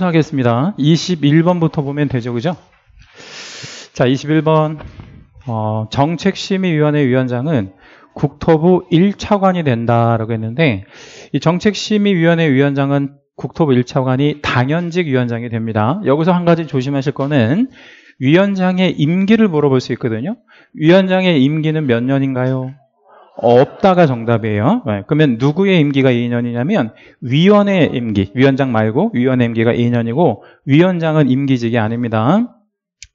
하겠습니다. 21번부터 보면 되죠, 그죠? 자, 21번 어, 정책심의위원회 위원장은 국토부 1차관이 된다라고 했는데 이 정책심의위원회 위원장은 국토부 1차관이 당연직 위원장이 됩니다. 여기서 한 가지 조심하실 거는 위원장의 임기를 물어볼 수 있거든요. 위원장의 임기는 몇 년인가요? 없다가 정답이에요. 네. 그러면 누구의 임기가 2년이냐면 위원의 임기, 위원장 말고 위원의 임기가 2년이고 위원장은 임기직이 아닙니다.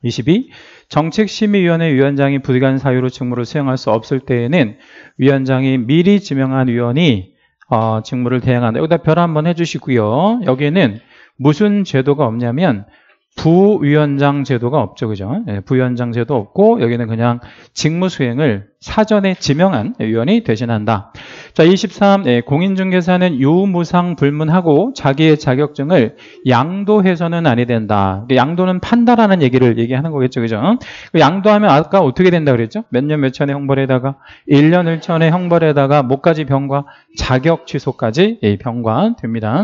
22. 정책심의위원회 위원장이 부득이한 사유로 직무를 수행할 수 없을 때에는 위원장이 미리 지명한 위원이 어, 직무를 대행한다. 여기다 별 한번 해주시고요. 여기에는 무슨 제도가 없냐면 부위원장 제도가 없죠. 그죠? 예, 부위원장 제도 없고 여기는 그냥 직무 수행을 사전에 지명한 위원이 대신한다. 자, 23 예, 공인중개사는 유무상 불문하고 자기의 자격증을 양도해서는 아니 된다. 그러니까 양도는 판다라는 얘기를 얘기하는 거겠죠. 그죠? 그 양도하면 아까 어떻게 된다 그랬죠? 몇 년 몇천에 형벌에다가 1년 1천에 형벌에다가 목까지 병과 자격 취소까지 예, 병과 됩니다.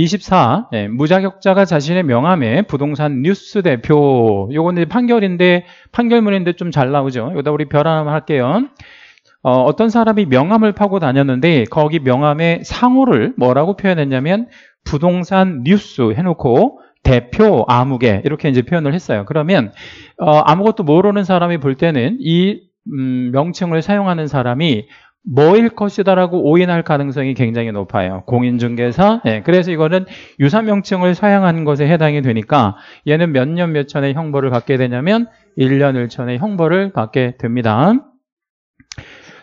24. 예, 무자격자가 자신의 명함에 부동산 뉴스 대표. 요거는 판결인데, 판결문인데 좀 잘 나오죠. 여기다 우리 별 하나만 할게요. 어, 떤 사람이 명함을 파고 다녔는데, 거기 명함에 상호를 뭐라고 표현했냐면, 부동산 뉴스 해놓고, 대표 암흑에 이렇게 이제 표현을 했어요. 그러면 어, 아무것도 모르는 사람이 볼 때는 이 음, 명칭을 사용하는 사람이 뭐일 것이다라고 오인할 가능성이 굉장히 높아요. 공인중개사. 예, 그래서 이거는 유사명칭을 사용한 것에 해당이 되니까 얘는 몇 년 몇 천의 형벌을 받게 되냐면 1년 1천의 형벌을 받게 됩니다.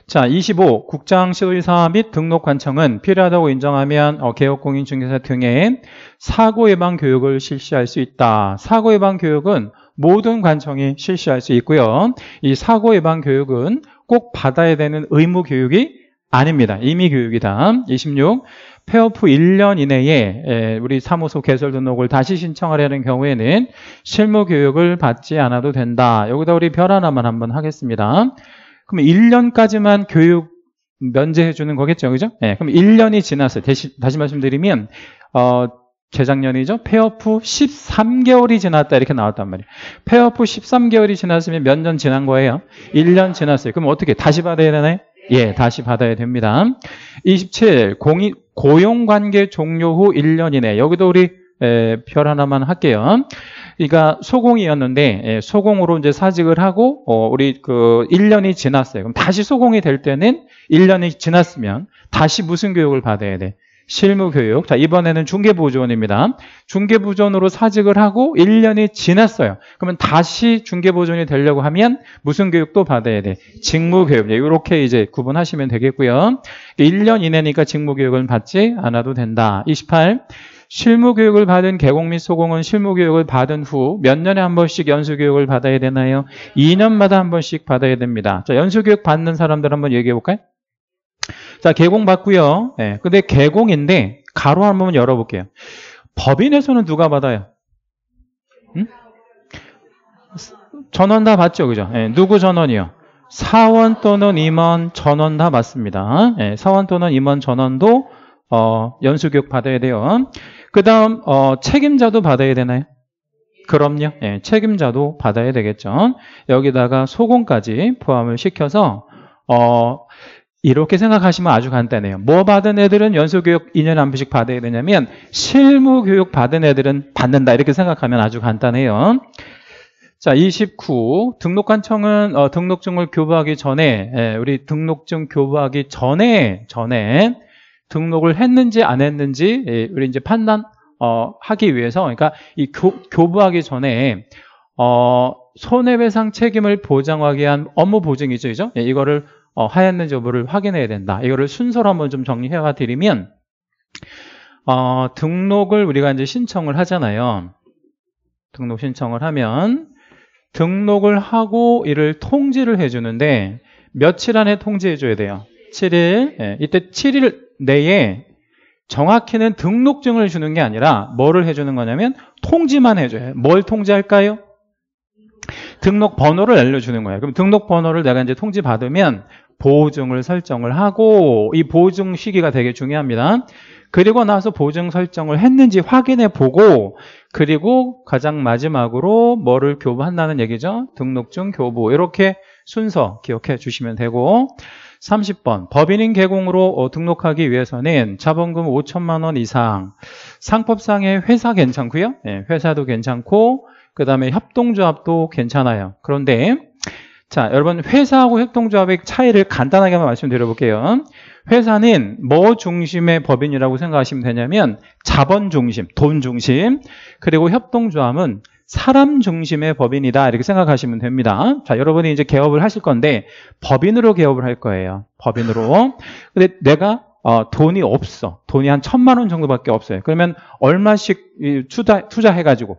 자, 25. 국장 시도지사 및 등록관청은 필요하다고 인정하면 어, 개업공인중개사 등의 사고예방 교육을 실시할 수 있다. 사고예방 교육은 모든 관청이 실시할 수 있고요. 이 사고예방 교육은 꼭 받아야 되는 의무 교육이 아닙니다. 임의 교육이다. 26. 폐업 후 1년 이내에 우리 사무소 개설 등록을 다시 신청하려는 경우에는 실무 교육을 받지 않아도 된다. 여기다 우리 별 하나만 한번 하겠습니다. 그럼 1년까지만 교육 면제해 주는 거겠죠. 그죠? 네, 그럼 1년이 지나서 다시, 다시 말씀드리면 어, 재작년이죠. 폐업 후 13개월이 지났다 이렇게 나왔단 말이에요. 폐업 후 13개월이 지났으면 몇 년 지난 거예요? 1년 지났어요. 그럼 어떻게 다시 받아야 되나요? 예, 다시 받아야 됩니다. 27. 공이, 고용관계 종료 후 1년 이네 여기도 우리 에, 별 하나만 할게요. 그러니까 소공이었는데 예, 소공으로 이제 사직을 하고 어, 우리 그 1년이 지났어요. 그럼 다시 소공이 될 때는 1년이 지났으면 다시 무슨 교육을 받아야 돼? 실무교육. 자, 이번에는 중개보조원입니다. 중개보조원으로 사직을 하고 1년이 지났어요. 그러면 다시 중개보조원이 되려고 하면 무슨 교육도 받아야 돼? 직무교육. 이렇게 예, 이제 구분하시면 되겠고요. 1년 이내니까 직무교육은 받지 않아도 된다. 28. 실무교육을 받은 개공 및 소공은 실무교육을 받은 후 몇 년에 한 번씩 연수교육을 받아야 되나요? 2년마다 한 번씩 받아야 됩니다. 자, 연수교육 받는 사람들 한번 얘기해 볼까요? 자, 개공 받고요. 네, 근데 개공인데 가로 한번 열어볼게요. 법인에서는 누가 받아요? 응? 전원 다 받죠, 그죠? 네, 누구 전원이요? 사원 또는 임원 전원 다 받습니다. 네, 사원 또는 임원 전원도 어, 연수교육 받아야 돼요. 그 다음 어, 책임자도 받아야 되나요? 그럼요. 네, 책임자도 받아야 되겠죠. 여기다가 소공까지 포함을 시켜서 어, 이렇게 생각하시면 아주 간단해요. 뭐 받은 애들은 연수교육 2년 한 번씩 받아야 되냐면 실무교육 받은 애들은 받는다 이렇게 생각하면 아주 간단해요. 자, 29 등록관청은 어, 등록증을 교부하기 전에 예, 우리 등록증 교부하기 전에 전에 등록을 했는지 안 했는지 예, 우리 이제 판단 어, 하기 위해서 그러니까 이 교, 교부하기 전에 어, 손해배상 책임을 보장하기 위한 업무 보증이죠, 이죠? 예, 이거를 어, 하였는지 여부를 확인해야 된다. 이거를 순서로 한번 좀 정리해 드리면 어, 등록을 우리가 이제 신청을 하잖아요. 등록 신청을 하면 등록을 하고 이를 통지를 해주는데 며칠 안에 통지해줘야 돼요. 7일. 예, 이때 7일 내에 정확히는 등록증을 주는 게 아니라 뭐를 해주는 거냐면 통지만 해줘요. 뭘 통지할까요? 등록 번호를 알려주는 거예요. 그럼 등록 번호를 내가 이제 통지 받으면 보증을 설정을 하고 이 보증 시기가 되게 중요합니다. 그리고 나서 보증 설정을 했는지 확인해 보고 그리고 가장 마지막으로 뭐를 교부한다는 얘기죠? 등록증 교부 이렇게 순서 기억해 주시면 되고 30번 법인인 개공으로 어, 등록하기 위해서는 자본금 5천만 원 이상 상법상의 회사 괜찮고요 네, 회사도 괜찮고 그 다음에 협동조합도 괜찮아요 그런데 자, 여러분 회사하고 협동조합의 차이를 간단하게만 말씀드려볼게요. 회사는 뭐 중심의 법인이라고 생각하시면 되냐면 자본 중심, 돈 중심, 그리고 협동조합은 사람 중심의 법인이다 이렇게 생각하시면 됩니다. 자, 여러분이 이제 개업을 하실 건데 법인으로 개업을 할 거예요. 법인으로. 근데 내가 어, 돈이 없어. 돈이 한 천만 원 정도밖에 없어요. 그러면 얼마씩 투자, 투자해가지고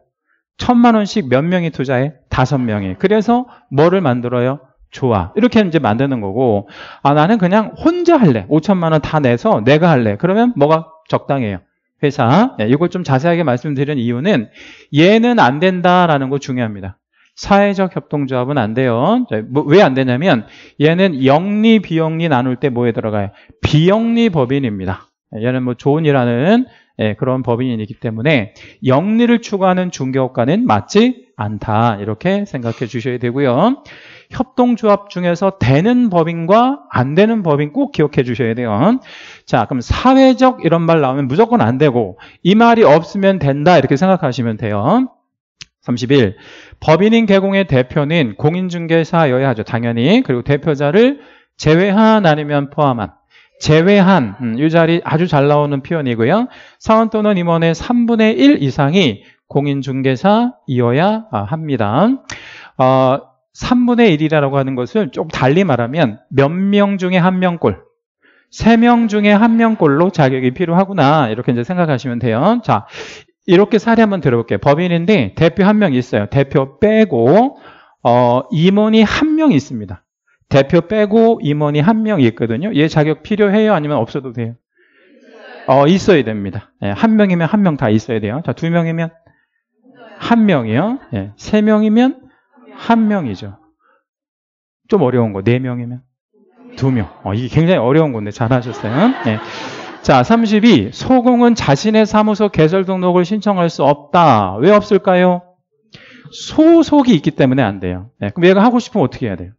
천만 원씩 몇 명이 투자해? 다섯 명이. 그래서 뭐를 만들어요? 좋아. 이렇게 이제 만드는 거고, 아, 나는 그냥 혼자 할래. 5천만 원 다 내서 내가 할래. 그러면 뭐가 적당해요? 회사. 네, 예, 이걸 좀 자세하게 말씀드리는 이유는 얘는 안 된다라는 거 중요합니다. 사회적 협동조합은 안 돼요. 네, 뭐, 왜안 되냐면 얘는 영리 비영리 나눌 때 뭐에 들어가요? 비영리 법인입니다. 예, 얘는 뭐 좋은 일하는 예, 그런 법인이기 때문에 영리를 추구하는 중개업과는 맞지 않다 이렇게 생각해 주셔야 되고요 협동조합 중에서 되는 법인과 안 되는 법인 꼭 기억해 주셔야 돼요 자 그럼 사회적 이런 말 나오면 무조건 안 되고 이 말이 없으면 된다 이렇게 생각하시면 돼요 31. 법인인 개공의 대표는 공인중개사여야 하죠. 당연히. 그리고 대표자를 제외한 아니면 포함한. 제외한 음, 이 자리 아주 잘 나오는 표현이고요. 사원 또는 임원의 3분의 1 이상이 공인중개사이어야 아, 합니다. 어, 3분의 1이라고 하는 것을 좀 달리 말하면 몇 명 중에 한 명꼴, 3명 중에 한 명꼴로 자격이 필요하구나 이렇게 이제 생각하시면 돼요. 자, 이렇게 사례 한번 들어볼게요. 법인인데 대표 한 명 있어요. 대표 빼고 어, 임원이 한 명 있습니다. 대표 빼고 임원이 한 명 있거든요. 얘 자격 필요해요? 아니면 없어도 돼요? 어, 있어야 됩니다. 예, 한 명이면 한 명 다 있어야 돼요. 자, 두 명이면 한 명이요. 예, 세 명이면 한 명이죠. 좀 어려운 거. 네 명이면 두 명. 어, 이게 굉장히 어려운 건데 잘하셨어요. 예. 자, 32. 소공은 자신의 사무소 개설 등록을 신청할 수 없다. 왜 없을까요? 소속이 있기 때문에 안 돼요. 네, 그럼 얘가 하고 싶으면 어떻게 해야 돼요?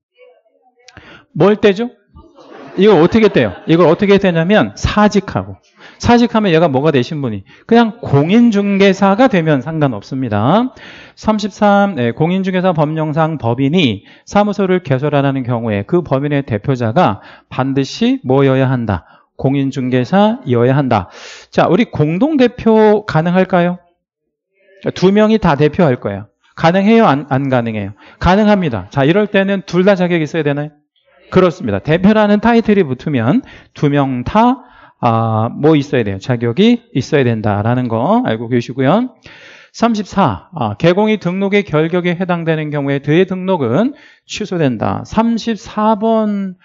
뭘 떼죠? 이걸 어떻게 떼요? 이걸 어떻게 되냐면 사직하고 사직하면 얘가 뭐가 되신 분이 그냥 공인중개사가 되면 상관없습니다. 33 네, 공인중개사 법령상 법인이 사무소를 개설하는 경우에 그 법인의 대표자가 반드시 뭐여야 한다. 공인중개사여야 한다. 자, 우리 공동대표 가능할까요? 두 명이 다 대표할 거예요. 가능해요? 안, 안 가능해요? 가능합니다. 자, 이럴 때는 둘 다 자격 이 있어야 되나요? 그렇습니다. 대표라는 타이틀이 붙으면 두 명다 아, 뭐 있어야 돼요? 자격이 있어야 된다라는 거 알고 계시고요. 34. 아, 개공이 등록의 결격에 해당되는 경우에 대회 등록은 취소된다. 34번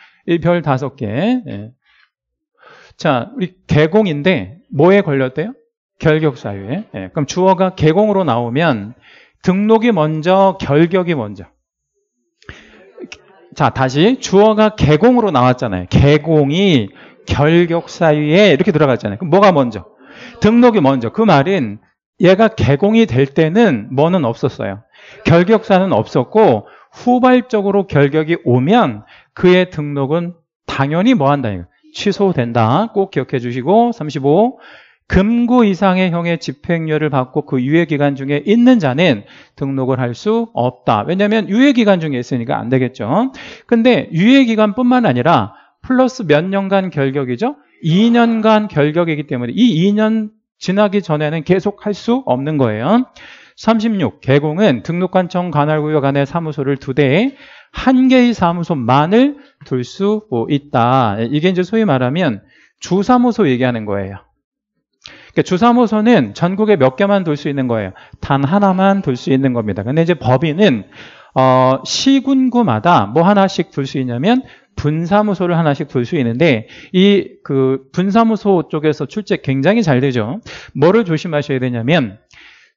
별 다섯 개. 예. 자, 우리 개공인데 뭐에 걸렸대요? 결격 사유에. 예. 그럼 주어가 개공으로 나오면 등록이 먼저, 결격이 먼저. 자, 다시 주어가 개공으로 나왔잖아요. 개공이 결격 사이에 이렇게 들어갔잖아요. 그럼 뭐가 먼저? 등록이 먼저. 그 말은 얘가 개공이 될 때는 뭐는 없었어요. 결격사는 없었고 후발적으로 결격이 오면 그의 등록은 당연히 뭐 한다. 취소된다. 꼭 기억해 주시고 35 금고 이상의 형의 집행유예를 받고 그 유예기간 중에 있는 자는 등록을 할 수 없다. 왜냐하면 유예기간 중에 있으니까 안 되겠죠. 근데 유예기간뿐만 아니라 플러스 몇 년간 결격이죠? 2년간 결격이기 때문에 이 2년 지나기 전에는 계속 할 수 없는 거예요. 36. 개공은 등록관청 관할구역 안에 사무소를 두 대, 한 개의 사무소만을 둘 수 있다. 이게 이제 소위 말하면 주사무소 얘기하는 거예요. 그러니까 주사무소는 전국에 몇 개만 돌수 있는 거예요. 단 하나만 돌수 있는 겁니다. 근데 이제 법인은 어, 시군구마다 뭐 하나씩 둘 수 있냐면 분사무소를 하나씩 둘 수 있는데 이 그 분사무소 쪽에서 출제 굉장히 잘 되죠. 뭐를 조심하셔야 되냐면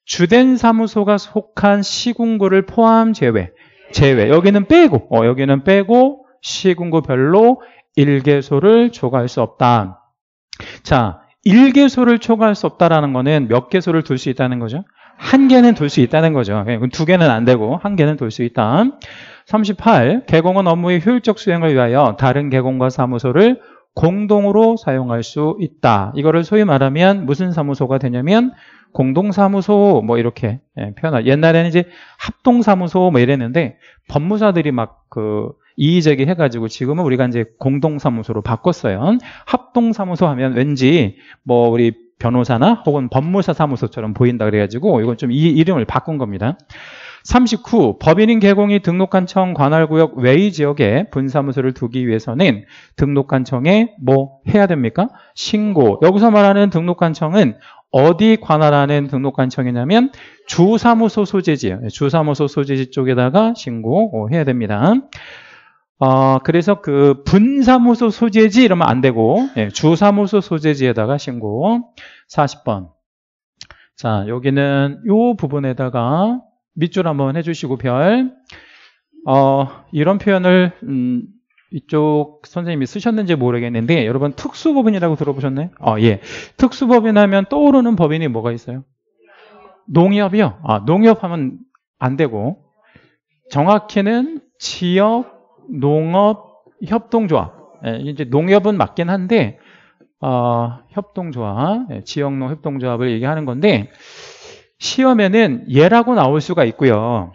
주된 사무소가 속한 시군구를 포함 제외 제외 여기는 빼고 어, 여기는 빼고 시군구별로 일개소를 조가할 수 없다. 자, 1개소를 초과할 수 없다라는 거는 몇 개소를 둘 수 있다는 거죠? 한 개는 둘 수 있다는 거죠. 예, 두 개는 안 되고 한 개는 둘 수 있다. 38. 개공은 업무의 효율적 수행을 위하여 다른 개공과 사무소를 공동으로 사용할 수 있다. 이거를 소위 말하면 무슨 사무소가 되냐면 공동사무소 뭐 이렇게 예, 표현하. 옛날에는 이제 합동사무소 뭐 이랬는데 법무사들이 막그 이의제기 해가지고 지금은 우리가 이제 공동사무소로 바꿨어요. 합동사무소 하면 왠지 뭐 우리 변호사나 혹은 법무사 사무소처럼 보인다 그래가지고 이건 좀 이 이름을 바꾼 겁니다. 39. 법인인 개공이 등록한 청 관할구역 외의 지역에 분사무소를 두기 위해서는 등록한 청에 뭐 해야 됩니까? 신고. 여기서 말하는 등록한 청은 어디 관할하는 등록한 청이냐면 주사무소 소재지예요. 주사무소 소재지 쪽에다가 신고해야 뭐 됩니다. 어, 그래서 그 분사무소 소재지 이러면 안 되고 예, 주사무소 소재지에다가 신고 40번 자 여기는 이 부분에다가 밑줄 한번 해주시고 별 어, 이런 표현을 음, 이쪽 선생님이 쓰셨는지 모르겠는데 여러분 특수법인이라고 들어보셨나요? 어, 예. 특수법인 하면 떠오르는 법인이 뭐가 있어요? 농협이요. 아, 농협 하면 안 되고 정확히는 지역 농업 협동조합. 예, 이제 농협은 맞긴 한데 어, 협동조합, 예, 지역농 협동조합을 얘기하는 건데 시험에는 예라고 나올 수가 있고요.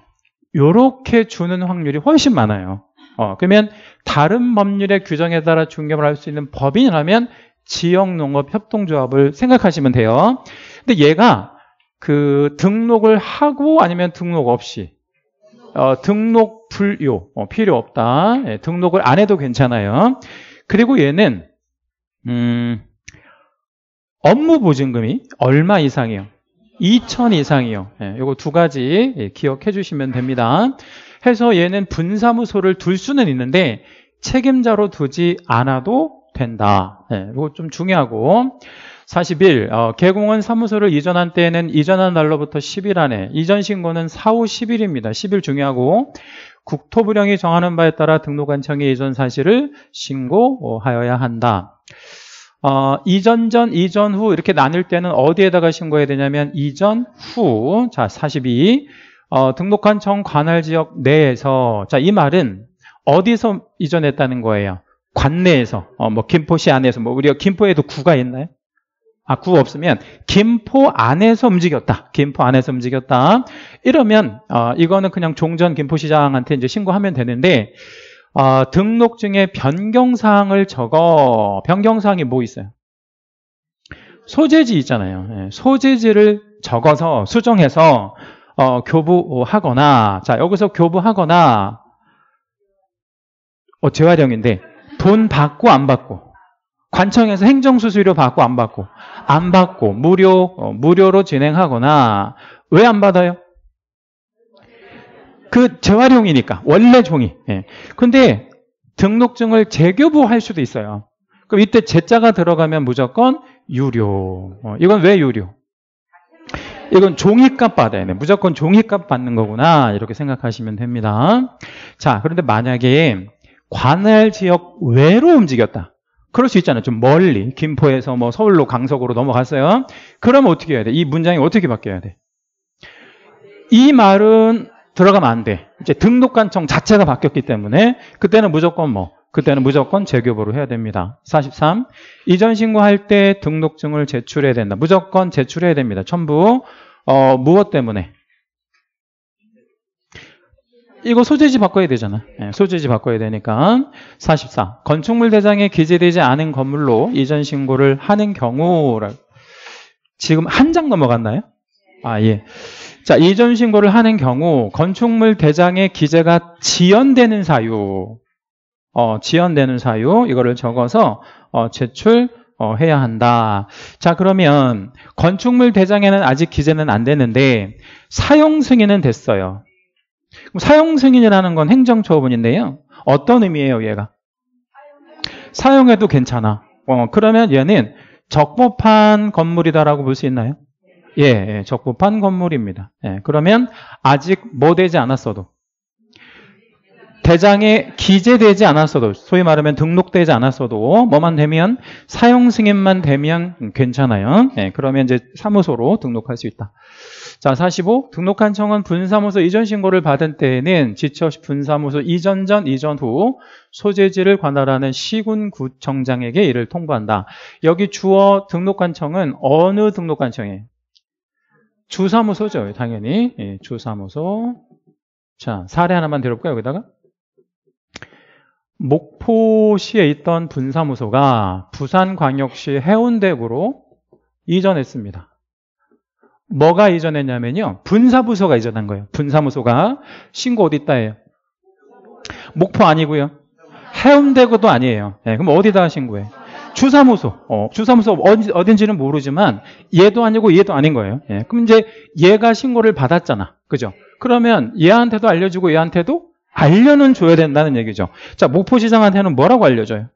요렇게 주는 확률이 훨씬 많아요. 어, 그러면 다른 법률의 규정에 따라 중개업을 할 수 있는 법인이라면 지역농업협동조합을 생각하시면 돼요. 근데 얘가 그 등록을 하고 아니면 등록 없이 어, 등록 불요 어, 필요 없다. 예, 등록을 안 해도 괜찮아요. 그리고 얘는 음, 업무 보증금이 얼마 이상이요? 2천 이상이요. 예, 이거 두 가지 예, 기억해 주시면 됩니다. 해서 얘는 분사무소를 둘 수는 있는데 책임자로 두지 않아도 된다. 예, 이거 좀 중요하고 41. 어, 개공은 사무소를 이전한 때에는 이전한 날로부터 10일 안에 이전 신고는 사후 10일입니다. 10일 중요하고 국토부령이 정하는 바에 따라 등록한청의 이전 사실을 신고하여야 한다. 어, 이전 전, 이전 후 이렇게 나눌 때는 어디에다가 신고해야 되냐면 이전 후, 자 42, 어, 등록한 청 관할 지역 내에서 자 이 말은 어디서 이전했다는 거예요? 관내에서, 어, 뭐 김포시 안에서, 뭐 우리가 김포에도 구가 있나요? 아, 구 없으면 김포 안에서 움직였다. 김포 안에서 움직였다. 이러면 어, 이거는 그냥 종전 김포시장한테 이제 신고하면 되는데 어, 등록증에 변경사항을 적어 변경사항이 뭐 있어요? 소재지 있잖아요. 예, 소재지를 적어서 수정해서 어, 교부하거나 자 여기서 교부하거나 어, 재활용인데 돈 받고 안 받고 관청에서 행정수수료 받고 안 받고? 안 받고 무료 어, 무료로 진행하거나 왜 안 받아요? 그 재활용이니까 원래 종이. 예. 근데 등록증을 재교부할 수도 있어요. 그럼 이때 제자가 들어가면 무조건 유료. 어, 이건 왜 유료? 이건 종이값 받아야 돼. 무조건 종이값 받는 거구나. 이렇게 생각하시면 됩니다. 자, 그런데 만약에 관할 지역 외로 움직였다. 그럴 수 있잖아요. 좀 멀리 김포에서 뭐 서울로 강석으로 넘어갔어요. 그럼 어떻게 해야 돼? 이 문장이 어떻게 바뀌어야 돼? 이 말은 들어가면 안 돼. 이제 등록 관청 자체가 바뀌었기 때문에 그때는 무조건 뭐 그때는 무조건 재교부로 해야 됩니다. 43. 이전 신고할 때 등록증을 제출해야 된다. 무조건 제출해야 됩니다. 첨부. 어, 무엇 때문에? 이거 소재지 바꿔야 되잖아. 예, 소재지 바꿔야 되니까 44. 건축물 대장에 기재되지 않은 건물로 이전 신고를 하는 경우라 지금 한 장 넘어갔나요? 아, 예. 자, 이전 신고를 하는 경우 건축물 대장에 기재가 지연되는 사유 어, 지연되는 사유 이거를 적어서 어, 제출 어, 해야 한다. 자, 그러면 건축물 대장에는 아직 기재는 안 되는데 사용 승인은 됐어요. 사용 승인이라는 건 행정 처분인데요. 어떤 의미예요, 얘가? 사용해도 괜찮아. 어, 그러면 얘는 적법한 건물이다라고 볼 수 있나요? 예, 예, 적법한 건물입니다. 예, 그러면 아직 뭐 되지 않았어도 대장에 기재되지 않았어도 소위 말하면 등록되지 않았어도 뭐만 되면 사용 승인만 되면 괜찮아요. 네, 그러면 이제 사무소로 등록할 수 있다. 자, 45 등록한 청은 분사무소 이전 신고를 받은 때에는 지체 분사무소 이전 전 이전 후 소재지를 관할하는 시군구청장에게 이를 통보한다. 여기 주어 등록한 청은 어느 등록한 청에 주사무소죠, 당연히. 예, 주사무소. 자, 사례 하나만 들어볼까요, 여기다가? 목포시에 있던 분사무소가 부산광역시 해운대구로 이전했습니다. 뭐가 이전했냐면요. 분사부서가 이전한 거예요. 분사무소가 신고 어디 있다예요? 목포 아니고요. 해운대구도 아니에요. 네, 그럼 어디다 신고해? 주사무소. 어, 주사무소 어디, 어딘지는 모르지만 얘도 아니고 얘도 아닌 거예요. 예, 그럼 이제 얘가 신고를 받았잖아. 그죠? 그러면 얘한테도 알려주고 얘한테도 알려는 줘야 된다는 얘기죠. 자, 목포시장한테는 뭐라고 알려줘요?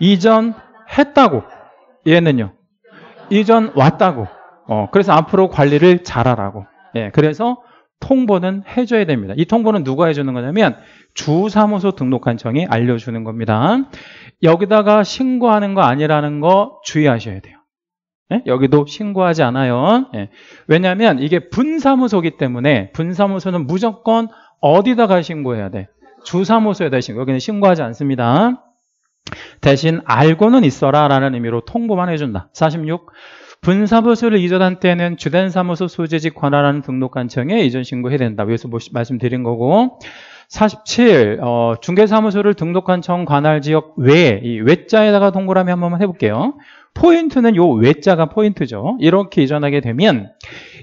이전 했다고. 얘는요. 이전 왔다고. 어, 그래서 앞으로 관리를 잘하라고. 예, 그래서 통보는 해줘야 됩니다. 이 통보는 누가 해주는 거냐면 주사무소 등록한 청이 알려주는 겁니다. 여기다가 신고하는 거 아니라는 거 주의하셔야 돼요. 예? 여기도 신고하지 않아요. 예. 왜냐하면 이게 분사무소기 때문에 분사무소는 무조건 어디다가 신고해야 돼? 주사무소에다 신고. 여기는 신고하지 않습니다. 대신 알고는 있어라 라는 의미로 통보만 해준다. 46. 분사무소를 이전한 때는 주된 사무소 소재지 관할하는 등록관청에 이전 신고해야 된다. 위에서 뭐 말씀드린 거고 47. 어, 중개사무소를 등록관청 관할지역 외에 이 외자에다가 동그라미 한 번만 해볼게요. 포인트는 요 외자가 포인트죠. 이렇게 이전하게 되면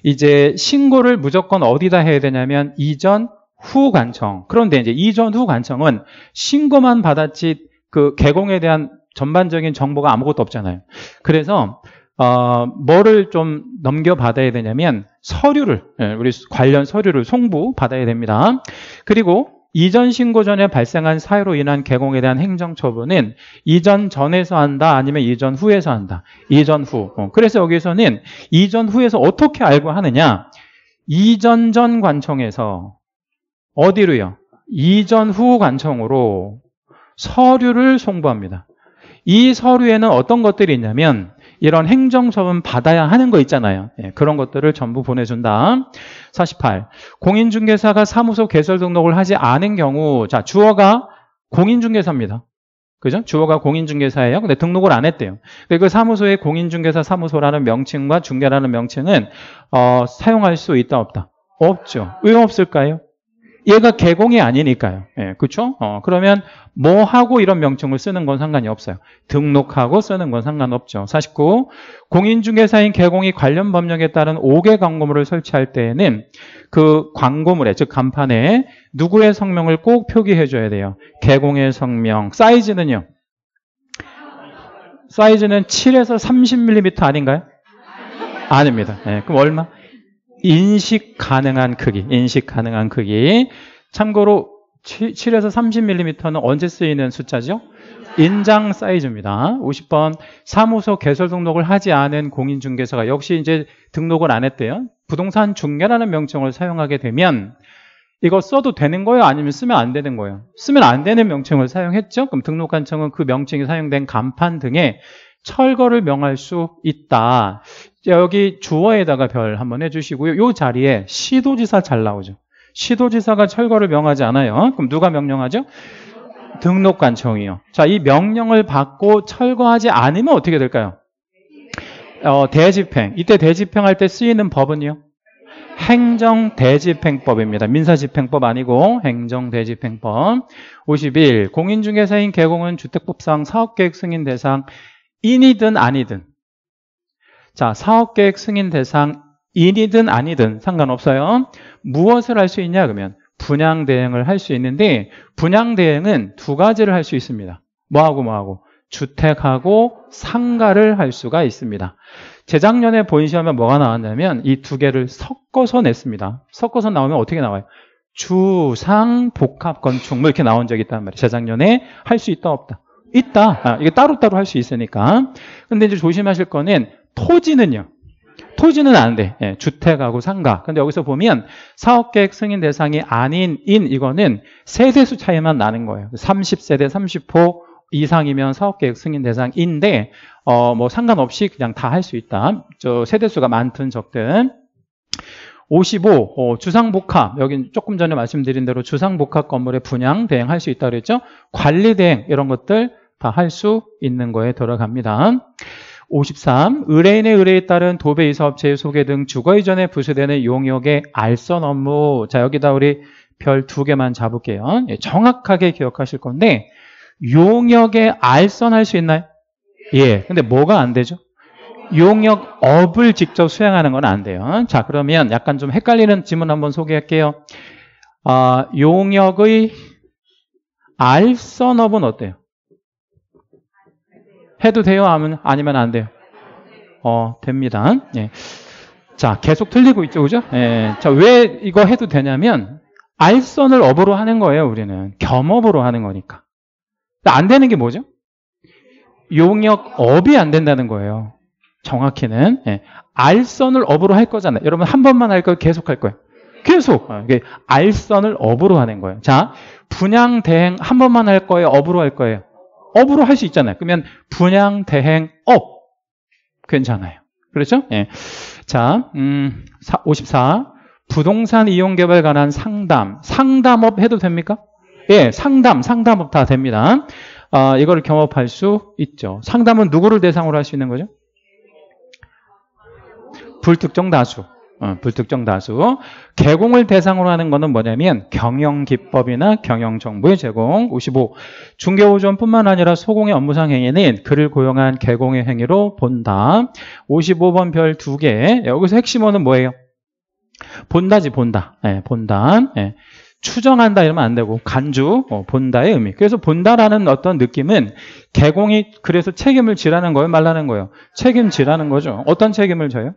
이제 신고를 무조건 어디다 해야 되냐면 이전 후 관청. 그런데 이제 이전 후 관청은 신고만 받았지 그 개공에 대한 전반적인 정보가 아무것도 없잖아요. 그래서 어, 뭐를 좀 넘겨받아야 되냐면 서류를 예, 우리 관련 서류를 송부 받아야 됩니다. 그리고 이전 신고 전에 발생한 사유로 인한 개공에 대한 행정 처분은 이전 전에서 한다 아니면 이전 후에서 한다. 이전 후. 어, 그래서 여기서는 이전 후에서 어떻게 알고 하느냐? 이전 전 관청에서 어디로요? 이전 후 관청으로 서류를 송부합니다. 이 서류에는 어떤 것들이 있냐면 이런 행정서은 받아야 하는 거 있잖아요. 예, 그런 것들을 전부 보내준다. 48. 공인중개사가 사무소 개설 등록을 하지 않은 경우, 자, 주어가 공인중개사입니다. 그죠? 주어가 공인중개사예요. 근데 등록을 안 했대요. 그 사무소의 공인중개사 사무소라는 명칭과 중개라는 명칭은 어, 사용할 수 있다 없다? 없죠. 왜 없을까요? 얘가 개공이 아니니까요. 예, 그렇죠? 어, 그러면 뭐하고 이런 명칭을 쓰는 건 상관이 없어요. 등록하고 쓰는 건 상관없죠. 49. 공인중개사인 개공이 관련 법령에 따른 5개 광고물을 설치할 때에는 그 광고물에, 즉 간판에 누구의 성명을 꼭 표기해줘야 돼요. 개공의 성명. 사이즈는요? 사이즈는 7에서 30mm 아닌가요? 아닙니다. 예, 그럼 얼마? 인식 가능한 크기, 인식 가능한 크기. 참고로 7, 에서 30mm는 언제 쓰이는 숫자죠? 인장 사이즈입니다. 50번 사무소 개설 등록을 하지 않은 공인중개사가 역시 이제 등록을 안 했대요. 부동산 중개라는 명칭을 사용하게 되면 이거 써도 되는 거예요? 아니면 쓰면 안 되는 거예요? 쓰면 안 되는 명칭을 사용했죠? 그럼 등록관청은 그 명칭이 사용된 간판 등에 철거를 명할 수 있다. 여기 주어에다가 별 한번 해주시고요. 이 자리에 시도지사 잘 나오죠. 시도지사가 철거를 명하지 않아요. 그럼 누가 명령하죠? 등록관청이요. 자, 이 명령을 받고 철거하지 않으면 어떻게 될까요? 어, 대집행. 이때 대집행할 때 쓰이는 법은요? 행정대집행법입니다. 민사집행법 아니고 행정대집행법 51. 공인중개사인 개공은 주택법상 사업계획 승인 대상 인이든 아니든 자, 사업계획 승인 대상인이든 아니든 상관없어요. 무엇을 할 수 있냐 그러면 분양 대행을 할 수 있는데 분양 대행은 두 가지를 할 수 있습니다. 뭐하고 뭐하고 주택하고 상가를 할 수가 있습니다. 재작년에 보인시험에 뭐가 나왔냐면 이 두 개를 섞어서 냈습니다. 섞어서 나오면 어떻게 나와요? 주상 복합 건축물 뭐 이렇게 나온 적이 있단 말이에요. 재작년에 할 수 있다 없다. 있다. 아, 이게 따로따로 할 수 있으니까. 근데 이제 조심하실 거는 토지는요. 토지는 안 돼. 예, 주택하고 상가. 근데 여기서 보면 사업계획 승인 대상이 아닌 인 이거는 세대수 차이만 나는 거예요. 30세대 30호 이상이면 사업계획 승인 대상인데 어, 뭐 상관없이 그냥 다 할 수 있다. 저 세대수가 많든 적든 55 어, 주상복합 여기 조금 전에 말씀드린 대로 주상복합 건물의 분양 대행할 수 있다 그랬죠? 관리 대행 이런 것들 다 할 수 있는 거에 들어갑니다. 53. 의뢰인의 의뢰에 따른 도배 이사업체의 소개 등 주거 이전에 부수되는 용역의 알선 업무. 자, 여기다 우리 별 두 개만 잡을게요. 예, 정확하게 기억하실 건데, 용역의 알선할 수 있나요? 예. 근데 뭐가 안 되죠? 용역업을 직접 수행하는 건 안 돼요. 자, 그러면 약간 좀 헷갈리는 질문 한번 소개할게요. 아, 용역의 알선업은 어때요? 해도 돼요? 아니면 안 돼요? 어, 됩니다. 예. 자, 계속 틀리고 있죠, 그죠? 예. 자, 왜 이거 해도 되냐면 알선을 업으로 하는 거예요, 우리는. 겸업으로 하는 거니까. 안 되는 게 뭐죠? 용역 업이 안 된다는 거예요. 정확히는 예. 알선을 업으로 할 거잖아요. 여러분 한 번만 할걸 계속 할 거예요. 계속 아, 알선을 업으로 하는 거예요. 자 분양 대행 한 번만 할 거예요. 업으로 할 거예요. 업으로 할 수 있잖아요. 그러면 분양, 대행, 업. 괜찮아요. 그렇죠? 예. 자, 음, 54. 부동산 이용 개발 관한 상담. 상담업 해도 됩니까? 예, 상담, 상담업 다 됩니다. 아, 이걸 경험할 수 있죠. 상담은 누구를 대상으로 할 수 있는 거죠? 불특정 다수. 어, 불특정 다수. 개공을 대상으로 하는 것은 뭐냐면 경영기법이나 경영정보의 제공 55. 중개보전뿐만 아니라 소공의 업무상 행위는 그를 고용한 개공의 행위로 본다. 55번 별 2개. 예, 여기서 핵심어는 뭐예요? 본다지 본다. 예, 본다. 예. 추정한다 이러면 안 되고 간주 어, 본다의 의미 그래서 본다라는 어떤 느낌은 개공이 그래서 책임을 지라는 거예요 말라는 거예요 책임지라는 거죠 어떤 책임을 져요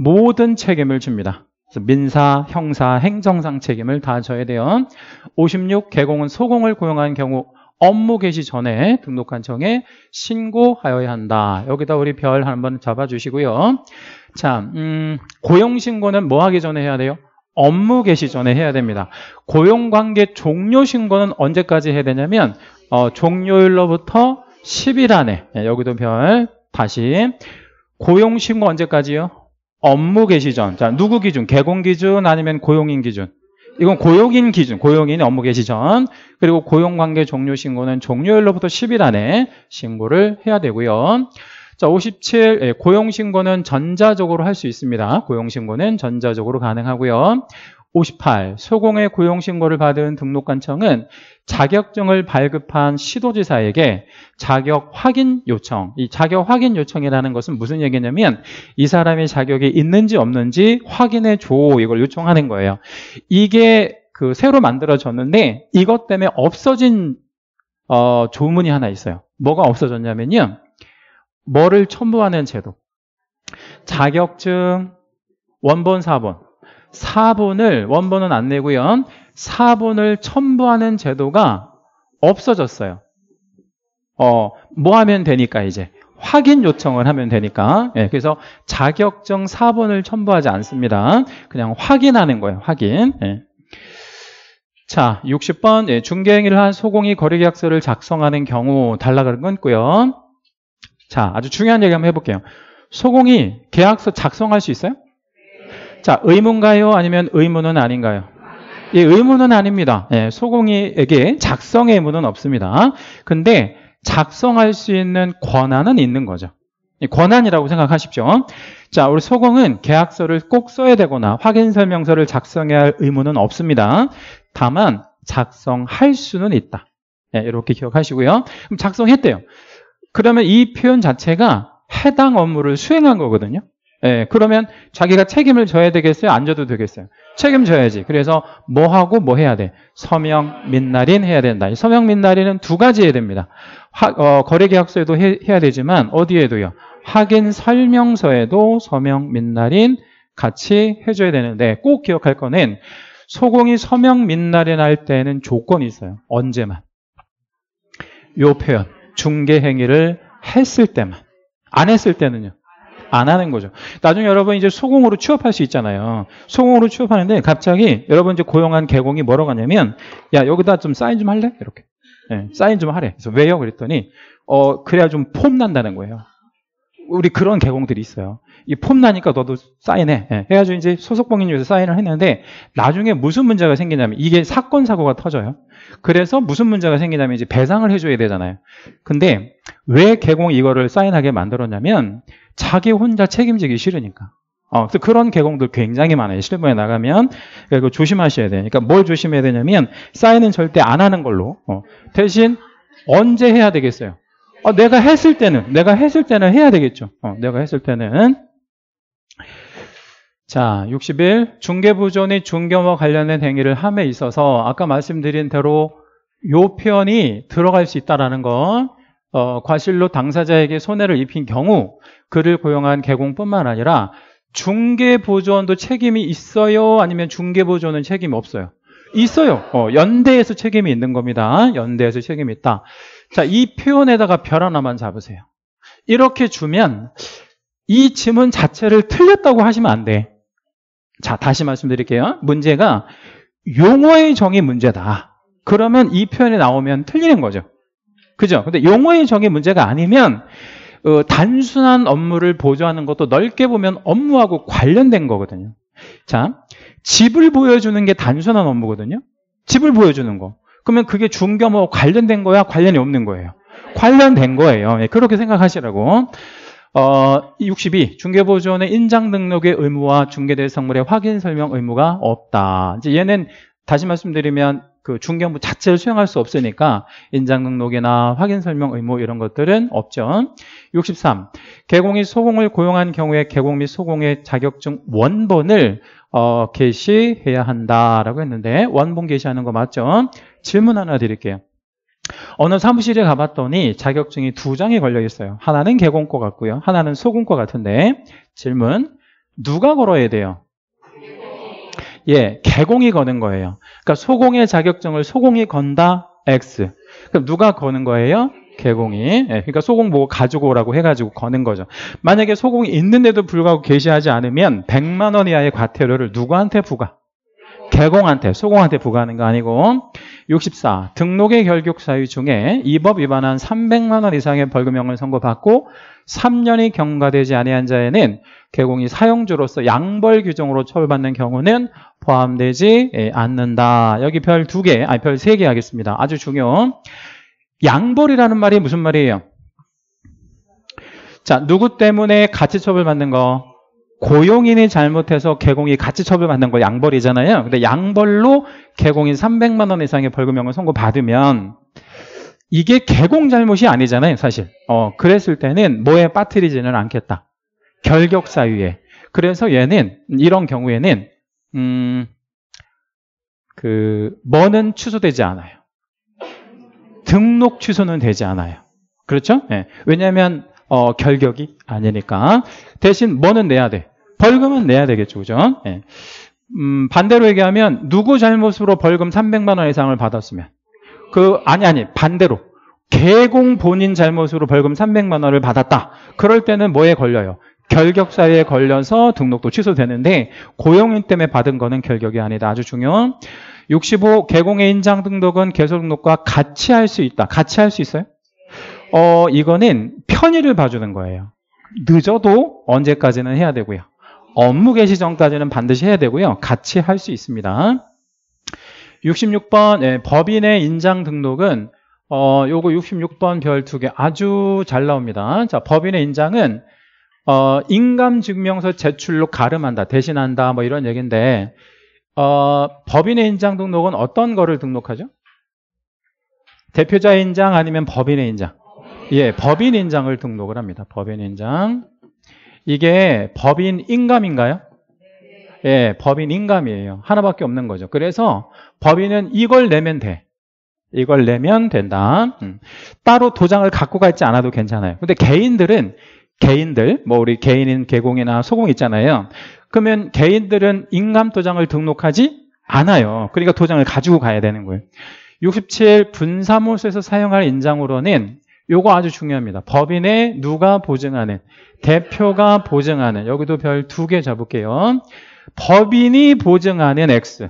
모든 책임을 줍니다. 민사, 형사, 행정상 책임을 다 져야 돼요. 56 개공은 소공을 고용한 경우 업무 개시 전에 등록한 청에 신고하여야 한다. 여기다 우리 별 한번 잡아주시고요. 자, 음, 고용신고는 뭐 하기 전에 해야 돼요? 업무 개시 전에 해야 됩니다. 고용관계 종료 신고는 언제까지 해야 되냐면 어, 종료일로부터 10일 안에 예, 여기도 별 다시 고용신고 언제까지요? 업무 개시전. 자, 누구 기준? 개공 기준 아니면 고용인 기준? 이건 고용인 기준, 고용인의 업무 개시 전 그리고 고용관계 종료 신고는 종료일로부터 10일 안에 신고를 해야 되고요. 자, 57 예, 고용 신고는 전자적으로 할 수 있습니다. 고용 신고는 전자적으로 가능하고요. 58. 소공의 고용신고를 받은 등록관청은 자격증을 발급한 시도지사에게 자격 확인 요청. 이 자격 확인 요청이라는 것은 무슨 얘기냐면 이 사람이 자격이 있는지 없는지 확인해 줘. 이걸 요청하는 거예요. 이게 그 새로 만들어졌는데 이것 때문에 없어진 어, 조문이 하나 있어요. 뭐가 없어졌냐면요. 뭐를 첨부하는 제도. 자격증, 원본, 사본. 사본을 원본은 안 내고요. 사본을 첨부하는 제도가 없어졌어요. 어, 뭐 하면 되니까 이제 확인 요청을 하면 되니까 예, 그래서 자격증 사본을 첨부하지 않습니다. 그냥 확인하는 거예요. 확인. 예. 자, 60번 예, 중개행위를 한 소공이 거래계약서를 작성하는 경우 달라가는 끊고요. 자, 아주 중요한 얘기 한번 해볼게요. 소공이 계약서 작성할 수 있어요? 자, 의문가요? 아니면 의문은 아닌가요? 예, 의문은 아닙니다. 예, 소공이에게 작성의 의무는 없습니다. 근데 작성할 수 있는 권한은 있는 거죠. 권한이라고 생각하십시오. 자, 우리 소공은 계약서를 꼭 써야 되거나 확인 설명서를 작성해야 할 의무는 없습니다. 다만 작성할 수는 있다. 네, 이렇게 기억하시고요. 그럼 작성했대요. 그러면 이 표현 자체가 해당 업무를 수행한 거거든요. 예, 그러면 자기가 책임을 져야 되겠어요? 안 져도 되겠어요? 책임져야지. 그래서 뭐 하고 뭐 해야 돼? 서명, 민날인 해야 된다. 서명, 민날인은 두 가지 해야 됩니다. 하, 어, 거래계약서에도 해, 해야 되지만 어디에도요. 확인 설명서에도 서명, 민날인 같이 해줘야 되는데 꼭 기억할 거는 소공이 서명 민날인 할 때는 조건이 있어요. 언제만. 요 표현. 중개 행위를 했을 때만. 안 했을 때는요. 안 하는 거죠. 나중에 여러분 이제 소공으로 취업할 수 있잖아요. 소공으로 취업하는데 갑자기 여러분 이제 고용한 개공이 뭐라고 하냐면야 여기다 좀 사인 좀 할래? 이렇게 네, 사인 좀 하래. 그래서 왜요? 그랬더니 어 그래야 좀 폼 난다는 거예요. 우리 그런 개공들이 있어요. 이폼 나니까 너도 사인해. 예, 해가지고 이제 소속법인 위해서 사인을 했는데 나중에 무슨 문제가 생기냐면 이게 사건 사고가 터져요. 그래서 무슨 문제가 생기냐면 이제 배상을 해줘야 되잖아요. 근데 왜 개공 이거를 사인하게 만들었냐면 자기 혼자 책임지기 싫으니까. 어, 그래서 그런 개공들 굉장히 많아요. 실무에 나가면 그러니까 조심하셔야 되니까 뭘 조심해야 되냐면 사인은 절대 안 하는 걸로 어, 대신 언제 해야 되겠어요? 어, 내가 했을 때는 내가 했을 때는 해야 되겠죠. 어, 내가 했을 때는 자, 61. 중개부존및 중개와 관련된 행위를 함에 있어서 아까 말씀드린 대로 요 표현이 들어갈 수 있다라는 건 어, 과실로 당사자에게 손해를 입힌 경우 그를 고용한 개공뿐만 아니라 중개보조원도 책임이 있어요? 아니면 중개보조원은 책임이 없어요? 있어요. 어, 연대에서 책임이 있는 겁니다. 연대에서 책임이 있다. 자, 이 표현에다가 별 하나만 잡으세요. 이렇게 주면 이 지문 자체를 틀렸다고 하시면 안 돼. 자, 다시 말씀드릴게요. 문제가 용어의 정의 문제다. 그러면 이 표현이 나오면 틀리는 거죠. 그죠? 근데 용어의 정의 문제가 아니면 어, 단순한 업무를 보조하는 것도 넓게 보면 업무하고 관련된 거거든요. 자, 집을 보여주는 게 단순한 업무거든요. 집을 보여주는 거. 그러면 그게 중개업무 뭐 관련된 거야? 관련이 없는 거예요? 관련된 거예요. 예, 그렇게 생각하시라고. 어, 62 중개보조원의 인장 등록의 의무와 중개될 성물의 확인 설명 의무가 없다. 이제 얘는 다시 말씀드리면 그 중개업무 자체를 수행할 수 없으니까 인장 등록이나 확인 설명 의무 이런 것들은 없죠. 63 개공이 소공을 고용한 경우에 개공 및 소공의 자격증 원본을 어, 게시해야 한다라고 했는데 원본 게시하는 거 맞죠? 질문 하나 드릴게요. 어느 사무실에 가봤더니 자격증이 두 장이 걸려 있어요. 하나는 개공 거 같고요. 하나는 소공 거 같은데 질문 누가 걸어야 돼요? 예, 개공이 거는 거예요. 그러니까 소공의 자격증을 소공이 건다 X. 그럼 누가 거는 거예요? 개공이. 예, 그러니까 소공 뭐 가지고 오라고 해가지고 거는 거죠. 만약에 소공이 있는데도 불구하고 게시하지 않으면 100만 원 이하의 과태료를 누구한테 부과? 개공한테, 소공한테 부과하는 거 아니고 64. 등록의 결격 사유 중에 이 법 위반한 300만 원 이상의 벌금형을 선고받고 3년이 경과되지 아니한 자에는 개공이 사용주로서 양벌 규정으로 처벌받는 경우는 포함되지 예, 않는다. 여기 별 두 개, 아니 별세 개 하겠습니다. 아주 중요한 양벌이라는 말이 무슨 말이에요? 자, 누구 때문에 같이 처벌받는 거? 고용인이 잘못해서 개공이 같이 처벌받는 거 양벌이잖아요. 근데 양벌로 개공인 300만 원 이상의 벌금형을 선고받으면 이게 개공 잘못이 아니잖아요, 사실. 어, 그랬을 때는 뭐에 빠뜨리지는 않겠다. 결격사유에. 그래서 얘는 이런 경우에는 음, 그 뭐는 취소되지 않아요. 등록 취소는 되지 않아요. 그렇죠? 네. 예. 왜냐하면 어, 결격이 아니니까. 대신 뭐는 내야 돼? 벌금은 내야 되겠죠, 그죠? 예. 음, 반대로 얘기하면 누구 잘못으로 벌금 300만 원 이상을 받았으면 그 아니 아니 반대로 개공 본인 잘못으로 벌금 300만 원을 받았다. 그럴 때는 뭐에 걸려요? 결격사유에 걸려서 등록도 취소되는데 고용인 때문에 받은 거는 결격이 아니다. 아주 중요한 65 개공의 인장 등록은 개소 등록과 같이 할 수 있다. 같이 할 수 있어요? 어, 이거는 편의를 봐주는 거예요. 늦어도 언제까지는 해야 되고요. 업무 개시 전까지는 반드시 해야 되고요. 같이 할 수 있습니다. 66번 예, 법인의 인장 등록은 어, 요거 66번 별두개 아주 잘 나옵니다. 자, 법인의 인장은 어, 인감증명서 제출로 가름한다, 대신한다, 뭐 이런 얘기인데 어, 법인의 인장 등록은 어떤 거를 등록하죠? 대표자의 인장 아니면 법인의 인장? 예, 법인 인장을 등록을 합니다. 법인 인장. 이게 법인 인감인가요? 예, 법인 인감이에요. 하나밖에 없는 거죠. 그래서 법인은 이걸 내면 돼. 이걸 내면 된다. 음. 따로 도장을 갖고 갈지 않아도 괜찮아요. 근데 개인들은 개인들, 뭐 우리 개인인 개공이나 소공 있잖아요. 그러면 개인들은 인감 도장을 등록하지 않아요. 그러니까 도장을 가지고 가야 되는 거예요. 67 분사무소에서 사용할 인장으로는 요거 아주 중요합니다. 법인의 누가 보증하는 대표가 보증하는 여기도 별 두 개 잡을게요. 법인이 보증하는 X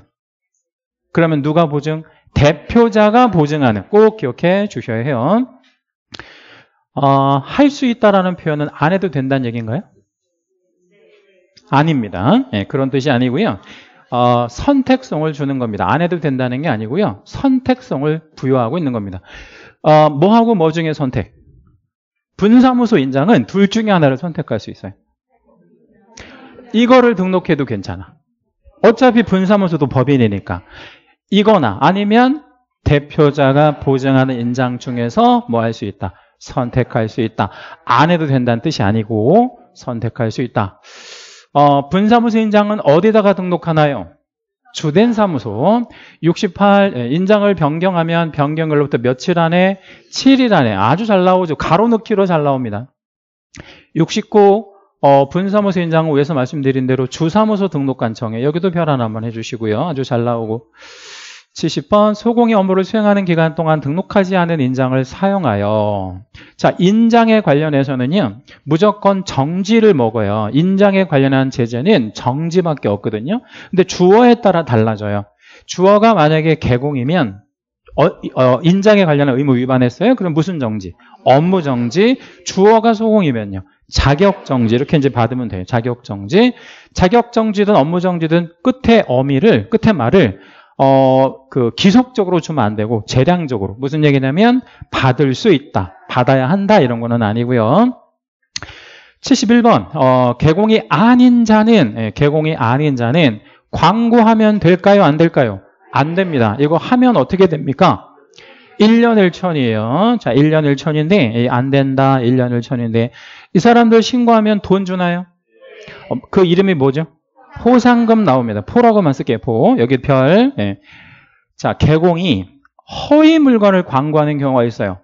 그러면 누가 보증? 대표자가 보증하는 꼭 기억해 주셔야 해요. 어, 할 수 있다라는 표현은 안 해도 된다는 얘기인가요? 아닙니다. 네, 그런 뜻이 아니고요. 어, 선택성을 주는 겁니다. 안 해도 된다는 게 아니고요. 선택성을 부여하고 있는 겁니다. 어, 뭐하고 뭐 중에 선택? 분사무소 인장은 둘 중에 하나를 선택할 수 있어요. 이거를 등록해도 괜찮아. 어차피 분사무소도 법인이니까. 이거나 아니면 대표자가 보증하는 인장 중에서 뭐 할 수 있다. 선택할 수 있다. 안 해도 된다는 뜻이 아니고 선택할 수 있다. 어, 분사무소 인장은 어디다가 등록하나요? 주된 사무소 68 예, 인장을 변경하면 변경일로부터 며칠 안에 7일 안에 아주 잘 나오죠. 가로 넣기로 잘 나옵니다. 69 어, 분사무소 인장은 위에서 말씀드린 대로 주사무소 등록 관청에 여기도 별 하나만 해주시고요. 아주 잘 나오고 70번 소공의 업무를 수행하는 기간 동안 등록하지 않은 인장을 사용하여 자 인장에 관련해서는요 무조건 정지를 먹어요 인장에 관련한 제재는 정지밖에 없거든요 근데 주어에 따라 달라져요 주어가 만약에 개공이면 어, 어, 인장에 관련한 의무 위반했어요 그럼 무슨 정지? 업무 정지 주어가 소공이면요 자격 정지 이렇게 이제 받으면 돼요 자격 정지 자격 정지든 업무 정지든 끝에 어미를 끝에 말을 어, 그 기속적으로 주면 안 되고 재량적으로. 무슨 얘기냐면 받을 수 있다. 받아야 한다 이런 거는 아니고요. 71번. 어, 개공이 아닌 자는 예, 개공이 아닌 자는 광고하면 될까요? 안 될까요? 안 됩니다. 이거 하면 어떻게 됩니까? 1년 1천이에요. 자, 1년 1천인데 안 된다. 1년 1천인데 이 사람들 신고하면 돈 주나요? 어, 그 이름이 뭐죠? 포상금 나옵니다. 포라고만 쓸게요. 포. 여기 별. 예. 자, 개공이 허위 물건을 광고하는 경우가 있어요.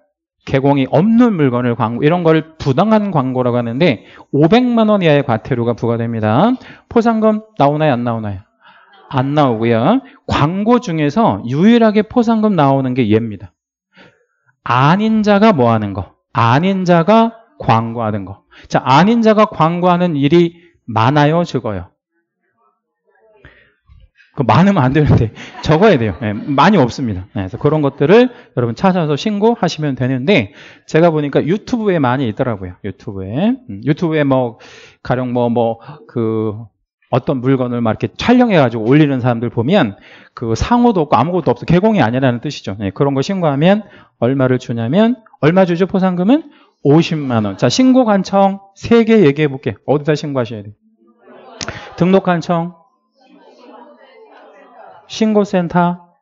개공이 없는 물건을 광고, 이런 거를 부당한 광고라고 하는데 500만 원 이하의 과태료가 부과됩니다. 포상금 나오나요? 안 나오나요? 안 나오고요. 광고 중에서 유일하게 포상금 나오는 게 얘입니다. 아닌 자가 뭐 하는 거? 아닌 자가 광고하는 거. 자, 아닌 자가 광고하는 일이 많아요, 적어요? 그 많으면 안 되는데 적어야 돼요. 네, 많이 없습니다. 네, 그래서 그런 것들을 여러분 찾아서 신고하시면 되는데 제가 보니까 유튜브에 많이 있더라고요. 유튜브에 음, 유튜브에 뭐 가령 뭐 뭐 그 어떤 물건을 막 이렇게 촬영해가지고 올리는 사람들 보면 그 상호도 없고 아무것도 없어 개공이 아니라는 뜻이죠. 네, 그런 거 신고하면 얼마를 주냐면 얼마 주죠 포상금은 50만 원. 자 신고 관청 3개 얘기해 볼게. 어디다 신고하셔야 돼? 등록 관청 신고센터,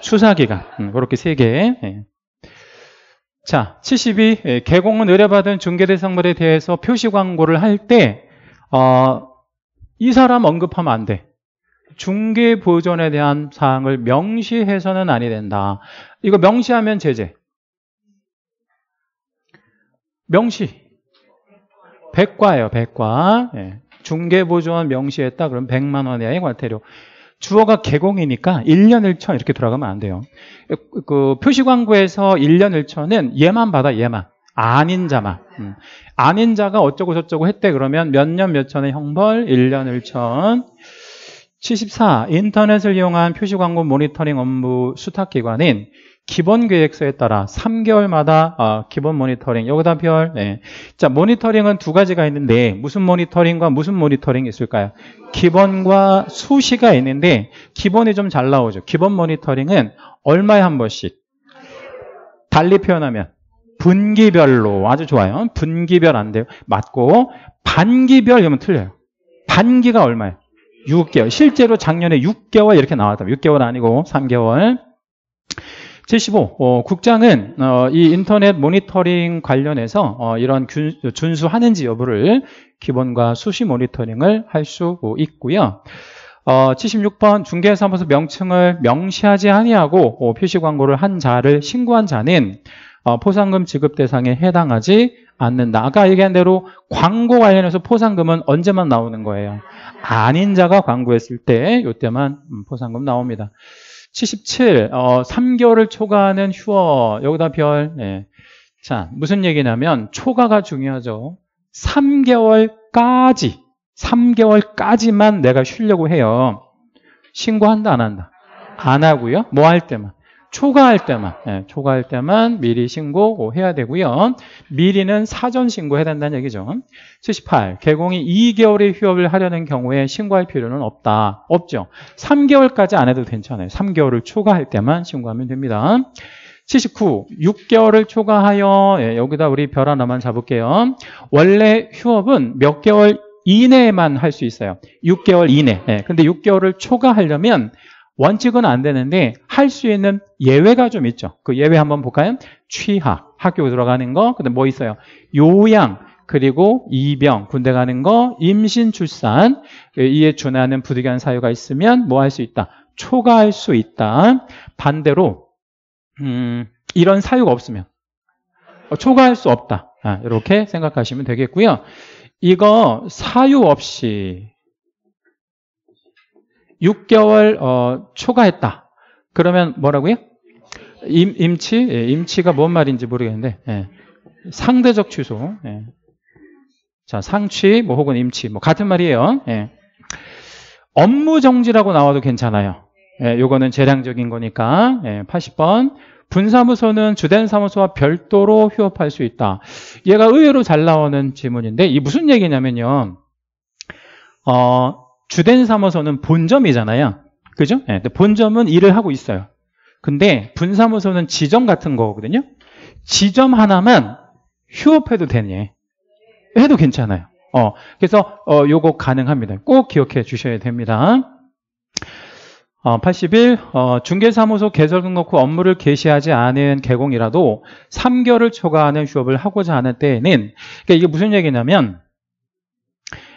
수사기관. 음, 그렇게 세 개. 예. 자, 72. 예, 개공은 의뢰받은 중개대상물에 대해서 표시 광고를 할 때, 어, 이 사람 언급하면 안 돼. 중개 보존에 대한 사항을 명시해서는 아니 된다. 이거 명시하면 제재. 명시. 백과예요, 백과. 예. 중개보조원 명시했다? 그럼 100만 원의 이하 과태료. 주어가 개공이니까 1년 1천 이렇게 돌아가면 안 돼요. 그 표시 광고에서 1년 1천은 얘만 받아 얘만. 아닌 자만. 음. 아닌 자가 어쩌고 저쩌고 했대 그러면 몇 년 몇 천의 형벌 1년 1천. 74. 인터넷을 이용한 표시 광고 모니터링 업무 수탁기관인 기본 계획서에 따라 3개월마다 어, 기본 모니터링 여기다 별. 네. 자 모니터링은 두 가지가 있는데 무슨 모니터링과 무슨 모니터링이 있을까요? 기본과 수시가 있는데 기본이 좀 잘 나오죠. 기본 모니터링은 얼마에 한 번씩 달리 표현하면 분기별로 아주 좋아요. 분기별 안 돼요. 맞고 반기별 이러면 틀려요. 반기가 얼마예요? 6개월. 실제로 작년에 6개월 이렇게 나왔다. 6개월 아니고 3개월. 75. 어, 국장은 어, 이 인터넷 모니터링 관련해서 어, 이런 균, 준수하는지 여부를 기본과 수시 모니터링을 할 수 있고요. 76번 어, 중개사무소 명칭을 명시하지 아니하고 어, 표시 광고를 한 자를 신고한 자는 어, 포상금 지급 대상에 해당하지 않는다. 아까 얘기한 대로 광고 관련해서 포상금은 언제만 나오는 거예요? 아닌 자가 광고했을 때 이때만 음, 포상금 나옵니다. 77, 어, 3개월을 초과하는 휴어, 여기다 별. 네. 자, 무슨 얘기냐면 초과가 중요하죠. 3개월까지, 3개월까지만 내가 쉬려고 해요. 신고한다, 안 한다? 안 하고요. 뭐 할 때만? 초과할 때만 예, 초과할 때만 미리 신고해야 되고요. 미리는 사전 신고해야 된다는 얘기죠. 78. 개공이 2개월의 휴업을 하려는 경우에 신고할 필요는 없다. 없죠. 3개월까지 안 해도 괜찮아요. 3개월을 초과할 때만 신고하면 됩니다. 79. 6개월을 초과하여 예, 여기다 우리 별 하나만 잡을게요. 원래 휴업은 몇 개월 이내에만 할 수 있어요. 6개월 이내. 예, 근데 6개월을 초과하려면 원칙은 안 되는데 할수 있는 예외가 좀 있죠. 그 예외 한번 볼까요? 취학, 학교 들어가는 거, 근데 뭐 있어요? 요양, 그리고 이병, 군대 가는 거, 임신, 출산, 그 이에 준하는 부득이한 사유가 있으면 뭐 할 수 있다? 초과할 수 있다. 반대로 음, 이런 사유가 없으면 어, 초과할 수 없다. 아, 이렇게 생각하시면 되겠고요. 이거 사유 없이 6개월 어, 초과했다. 그러면 뭐라고요? 임, 임치? 예, 임치가 뭔 말인지 모르겠는데 예. 상대적 취소 예. 자 상취 뭐 혹은 임치 뭐 같은 말이에요 예. 업무 정지라고 나와도 괜찮아요 예, 요거는 재량적인 거니까 80번 예, 분사무소는 주된 사무소와 별도로 휴업할 수 있다 얘가 의외로 잘 나오는 질문인데 이 무슨 얘기냐면요 어, 주된 사무소는 본점이잖아요 그죠? 네, 예, 본점은 일을 하고 있어요. 근데 분사무소는 지점 같은 거거든요. 지점 하나만 휴업해도 되니 해도 괜찮아요. 어, 그래서 어, 요거 가능합니다. 꼭 기억해 주셔야 됩니다. 어, 81 어, 중개사무소 개설금 놓고 업무를 개시하지 않은 개공이라도 3개월을 초과하는 휴업을 하고자 하는 때에는 그러니까 이게 무슨 얘기냐면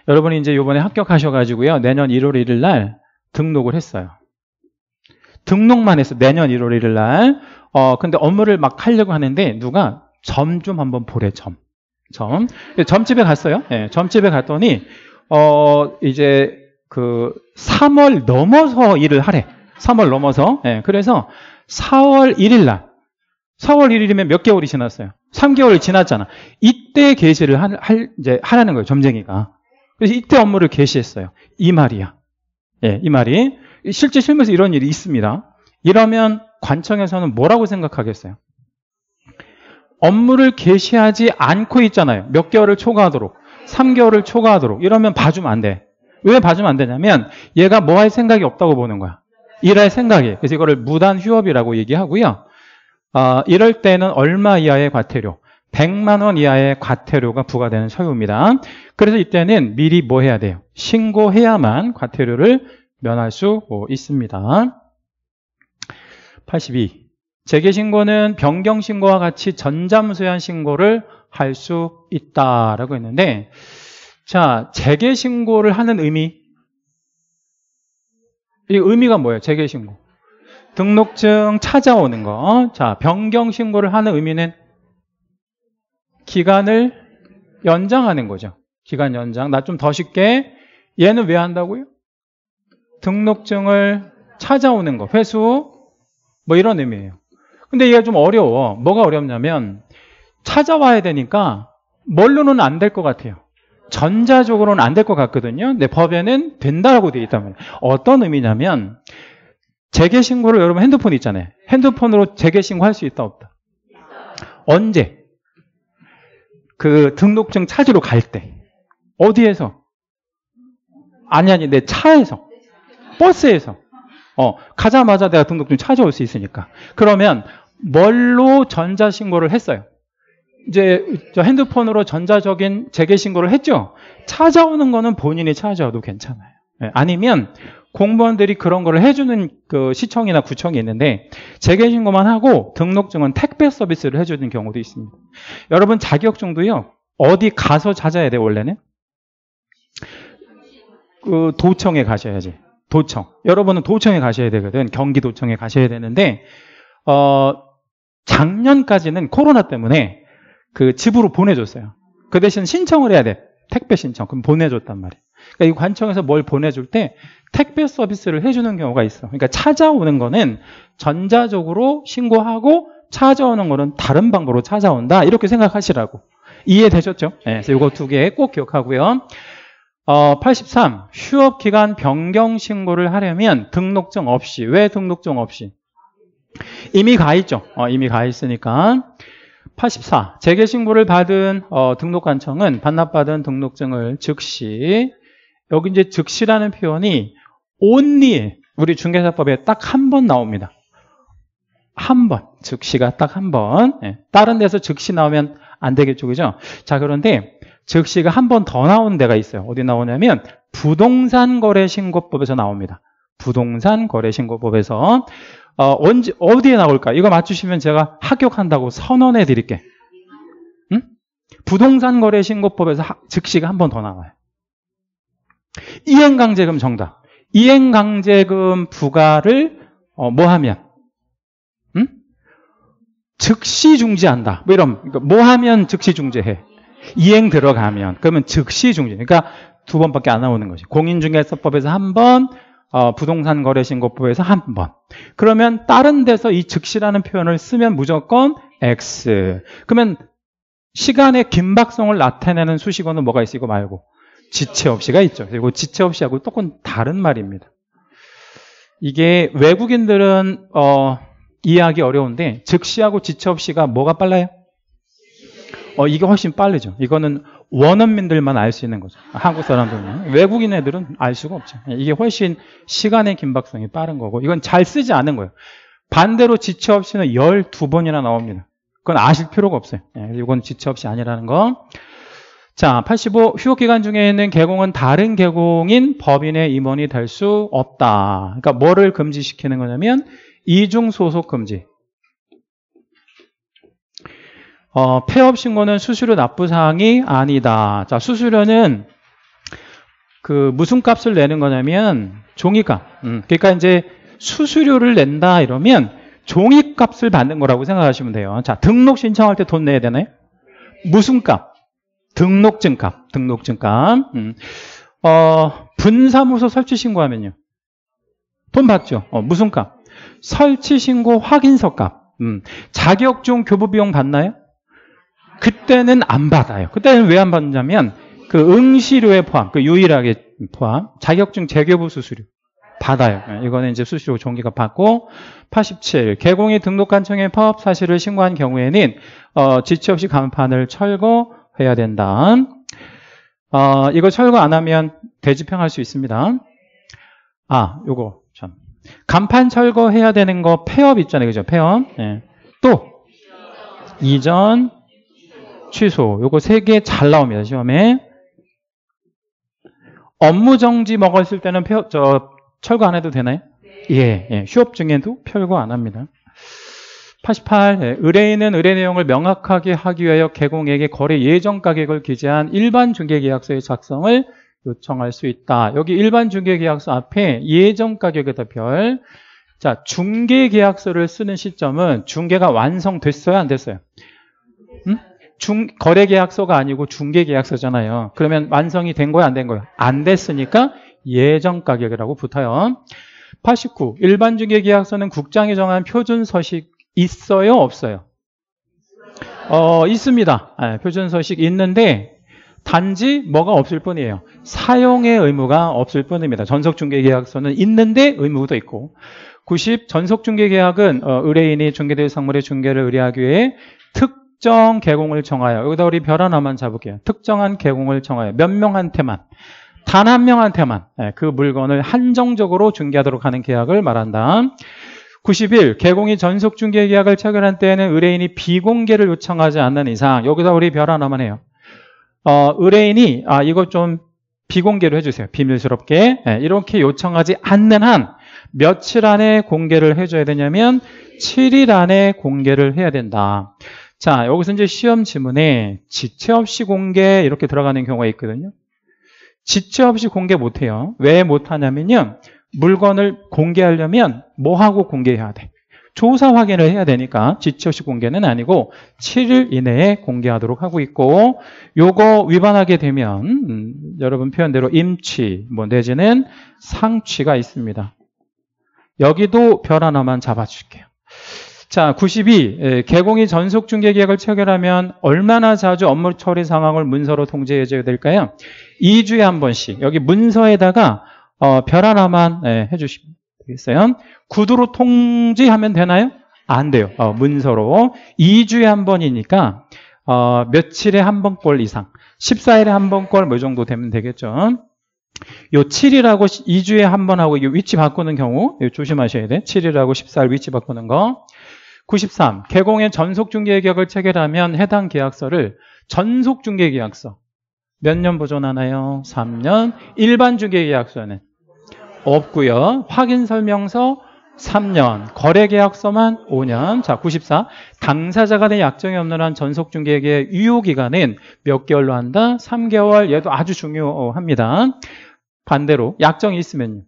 여러분이 이제 요번에 합격하셔가지고요 내년 1월 1일 날 등록을 했어요. 등록만 해서 내년 1월 1일 날. 어, 근데 업무를 막 하려고 하는데 누가 점 좀 한번 보래, 점. 점. 점집에 갔어요. 네, 점집에 갔더니, 어, 이제 그 3월 넘어서 일을 하래. 3월 넘어서. 네, 그래서 4월 1일 날. 4월 1일이면 몇 개월이 지났어요? 3개월 이 지났잖아. 이때 게시를 하, 할, 이제 하라는 거예요, 점쟁이가. 그래서 이때 업무를 게시했어요이 말이야. 예, 이 말이 실제 실무에서 이런 일이 있습니다. 이러면 관청에서는 뭐라고 생각하겠어요? 업무를 개시하지 않고 있잖아요. 몇 개월을 초과하도록, 3개월을 초과하도록 이러면 봐주면 안 돼. 왜 봐주면 안 되냐면 얘가 뭐 할 생각이 없다고 보는 거야. 일할 생각이. 그래서 이거를 무단 휴업이라고 얘기하고요. 어, 이럴 때는 얼마 이하의 과태료. 100만 원 이하의 과태료가 부과되는 사유입니다 그래서 이때는 미리 뭐 해야 돼요? 신고해야만 과태료를 면할 수 있습니다. 82. 재개신고는 변경신고와 같이 전자무소한 신고를 할 수 있다라고 했는데 자, 재개신고를 하는 의미 이 의미가 뭐예요? 재개신고 등록증 찾아오는 거. 자, 변경신고를 하는 의미는 기간을 연장하는 거죠. 기간 연장. 나 좀 더 쉽게. 얘는 왜 한다고요? 등록증을 찾아오는 거. 회수. 뭐 이런 의미예요. 근데 얘가 좀 어려워. 뭐가 어렵냐면 찾아와야 되니까 뭘로는 안 될 것 같아요. 전자적으로는 안 될 것 같거든요. 근데 법에는 된다라고 되어 있다면 어떤 의미냐면 재개 신고를 여러분 핸드폰 있잖아요. 핸드폰으로 재개 신고할 수 있다 없다. 언제? 그 등록증 찾으러 갈 때. 어디에서? 아니, 아니, 내 차에서. 버스에서. 어, 가자마자 내가 등록증 찾아올 수 있으니까. 그러면 뭘로 전자신고를 했어요? 이제 저 핸드폰으로 전자적인 재개신고를 했죠? 찾아오는 거는 본인이 찾아와도 괜찮아요. 예, 아니면 공무원들이 그런 거를 해주는 그 시청이나 구청이 있는데 재개신고만 하고 등록증은 택배 서비스를 해주는 경우도 있습니다. 여러분 자격증도요 어디 가서 찾아야 돼 원래는 그 도청에 가셔야지 도청 여러분은 도청에 가셔야 되거든 경기도청에 가셔야 되는데 어 작년까지는 코로나 때문에 그 집으로 보내줬어요. 그 대신 신청을 해야 돼 택배 신청 그럼 보내줬단 말이에요. 그러니까 이 관청에서 뭘 보내줄 때 택배 서비스를 해주는 경우가 있어. 요 그러니까 찾아오는 거는 전자적으로 신고하고 찾아오는 거는 다른 방법으로 찾아온다. 이렇게 생각하시라고. 이해되셨죠? 네, 그래서 이거 두 개 꼭 기억하고요. 어, 83. 휴업기간 변경 신고를 하려면 등록증 없이. 왜 등록증 없이? 이미 가 있죠. 어, 이미 가 있으니까. 84. 재개 신고를 받은 어, 등록관청은 반납받은 등록증을 즉시 여기 이제 즉시라는 표현이 only 우리 중개사법에 딱 한 번 나옵니다. 한 번, 즉시가 딱 한 번. 예. 다른 데서 즉시 나오면 안 되겠죠, 그죠? 자, 그런데 즉시가 한 번 더 나온 데가 있어요. 어디 나오냐면 부동산 거래 신고법에서 나옵니다. 부동산 거래 신고법에서 어, 언제 어디에 나올까? 이거 맞추시면 제가 합격한다고 선언해 드릴게. 응? 부동산 거래 신고법에서 즉시가 한 번 더 나와요. 이행 강제금 정답. 이행강제금 부과를 어, 뭐 하면 응? 즉시 중지한다. 뭐이면 그러니까 뭐 하면 즉시 중지해. 이행 들어가면 그러면 즉시 중지. 그러니까 두 번밖에 안 나오는 거지. 공인중개사법에서 한 번, 어, 부동산 거래신고법에서 한 번. 그러면 다른 데서 이 즉시라는 표현을 쓰면 무조건 X. 그러면 시간의 긴박성을 나타내는 수식어는 뭐가 있어 이거 말고 지체 없이가 있죠. 그리고 지체 없이하고 조금 다른 말입니다. 이게 외국인들은 어, 이해하기 어려운데 즉시하고 지체 없이가 뭐가 빨라요? 어, 이게 훨씬 빠르죠. 이거는 원어민들만 알 수 있는 거죠. 한국 사람들은 외국인 애들은 알 수가 없죠. 이게 훨씬 시간의 긴박성이 빠른 거고 이건 잘 쓰지 않은 거예요. 반대로 지체 없이는 12번이나 나옵니다. 그건 아실 필요가 없어요. 예, 이건 지체 없이 아니라는 거. 자, 85 휴업 기간 중에는 있 개공은 다른 개공인 법인의 임원이 될 수 없다. 그러니까 뭐를 금지시키는 거냐면 이중 소속 금지. 어, 폐업 신고는 수수료 납부 사항이 아니다. 자, 수수료는 그 무슨 값을 내는 거냐면 종이값. 음, 그러니까 이제 수수료를 낸다 이러면 종이값을 받는 거라고 생각하시면 돼요. 자, 등록 신청할 때 돈 내야 되나요? 무슨 값? 등록증 값, 등록증 값. 음. 어, 분사무소 설치 신고하면요. 돈 받죠. 어, 무슨 값? 설치 신고 확인서 값. 음. 자격증 교부 비용 받나요? 그때는 안 받아요. 그때는 왜 안 받냐면 그 응시료에 포함, 그 유일하게 포함, 자격증 재교부 수수료 받아요. 예, 이거는 이제 수시로 종기가 받고 87 개공이 등록 한청에 파업 사실을 신고한 경우에는 어, 지체 없이 간판을 철거 해야 된다. 어, 이거 철거 안 하면 대지평할 수 있습니다. 아, 요거 참. 간판 철거해야 되는 거 폐업 있잖아요. 그죠? 폐업. 예. 또 이전 취소. 요거 세 개 잘 나옵니다. 시험에. 업무 정지 먹었을 때는 폐업, 저 철거 안 해도 되나요? 네. 예, 예. 휴업 중에도 철거 안 합니다. 88. 예, 의뢰인은 의뢰 내용을 명확하게 하기 위하여 개공에게 거래 예정 가격을 기재한 일반 중개계약서의 작성을 요청할 수 있다. 여기 일반 중개계약서 앞에 예정 가격에다 별. 자, 중개계약서를 쓰는 시점은 중개가 완성됐어요, 안 됐어요? 음? 중 거래계약서가 아니고 중개계약서잖아요. 그러면 완성이 된 거야, 안 된 거야? 안 됐으니까 예정 가격이라고 붙어요. 89. 일반 중개계약서는 국장이 정한 표준 서식 있어요, 없어요? 어, 있습니다. 네, 표준서식 있는데 단지 뭐가 없을 뿐이에요. 사용의 의무가 없을 뿐입니다. 전속중개계약서는 있는데 의무도 있고 90 전속중개계약은 어, 의뢰인이 중개될 상물의 중개를 의뢰하기 위해 특정 개공을 정하여 여기다 우리 별 하나만 잡을게요. 특정한 개공을 정하여 몇 명한테만 단 한 명한테만 예, 그 물건을 한정적으로 중개하도록 하는 계약을 말한다. 91. 개공이 전속 중개 계약을 체결한 때에는 의뢰인이 비공개를 요청하지 않는 이상 여기서 우리 별 하나만 해요. 어, 의뢰인이 아 이거 좀 비공개로 해주세요. 비밀스럽게 네, 이렇게 요청하지 않는 한 며칠 안에 공개를 해줘야 되냐면 7일 안에 공개를 해야 된다. 자 여기서 이제 시험 지문에 지체 없이 공개 이렇게 들어가는 경우가 있거든요. 지체 없이 공개 못해요. 왜 못하냐면요. 물건을 공개하려면 뭐하고 공개해야 돼? 조사 확인을 해야 되니까 지체시 공개는 아니고 7일 이내에 공개하도록 하고 있고 요거 위반하게 되면 음, 여러분 표현대로 임치 뭐 내지는 상취가 있습니다. 여기도 별 하나만 잡아줄게요. 자, 92. 개공이 전속 중개 계약을 체결하면 얼마나 자주 업무 처리 상황을 문서로 통제해줘야 될까요? 2주에 한 번씩. 여기 문서에다가 어, 별 하나만 예, 해주시면 되겠어요. 구두로 통지하면 되나요? 안 돼요. 어, 문서로. 2주에 한 번이니까 어, 며칠에 한 번꼴 이상. 14일에 한 번꼴 뭐이 정도 되면 되겠죠. 요 7일하고 2주에 한번 하고 위치 바꾸는 경우 조심하셔야 돼. 7일하고 14일 위치 바꾸는 거. 93. 개공의 전속중개계약을 체결하면 해당 계약서를 전속중개계약서 몇 년 보존하나요? 3년. 일반 중개계약서는 없고요. 확인 설명서 3년, 거래계약서만 5년. 자, 94. 당사자 가된 약정이 없는 한전속중개에게 유효기간은 몇 개월로 한다? 3개월. 얘도 아주 중요합니다. 반대로 약정이 있으면요.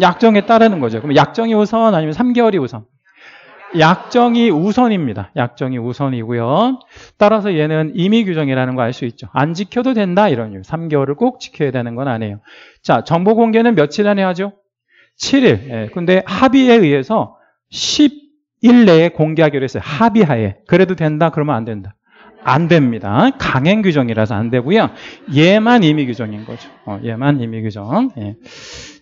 약정에 따르는 거죠. 그럼 약정이 우선 아니면 3개월이 우선? 약정이 우선입니다. 약정이 우선이고요. 따라서 얘는 임의 규정이라는 거 알 수 있죠. 안 지켜도 된다 이런 이유. 3개월을 꼭 지켜야 되는 건 아니에요. 자, 정보 공개는 며칠 안에 하죠? 7일. 예, 근데 합의에 의해서 10일 내에 공개하기로 했어요. 합의하에. 그래도 된다? 그러면 안 된다. 안 됩니다. 강행 규정이라서 안 되고요. 얘만 임의 규정인 거죠. 어, 얘만 임의 규정. 예.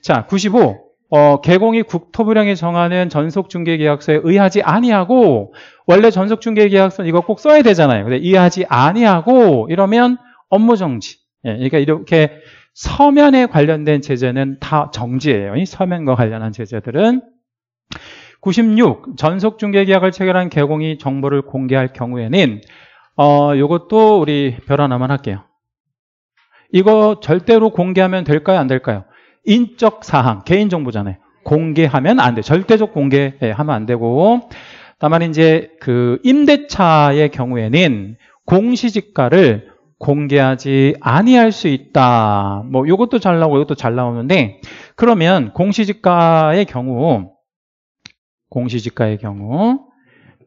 자, 95. 어, 개공이 국토부령이 정하는 전속중개계약서에 의하지 아니하고 원래 전속중개계약서는 이거 꼭 써야 되잖아요. 근데 의하지 아니하고 이러면 업무정지. 예, 그러니까 이렇게 서면에 관련된 제재는 다 정지예요. 이 서면과 관련한 제재들은 96 전속 중개 계약을 체결한 개공이 정보를 공개할 경우에는 어 요것도 우리 별 하나만 할게요. 이거 절대로 공개하면 될까요? 안 될까요? 인적 사항, 개인 정보잖아요. 공개하면 안 돼. 절대적 공개하면 예, 안 되고 다만 이제 그 임대차의 경우에는 공시지가를 공개하지 아니할 수 있다. 뭐 이것도 잘 나오고 이것도 잘 나오는데 그러면 공시지가의 경우 공시지가의 경우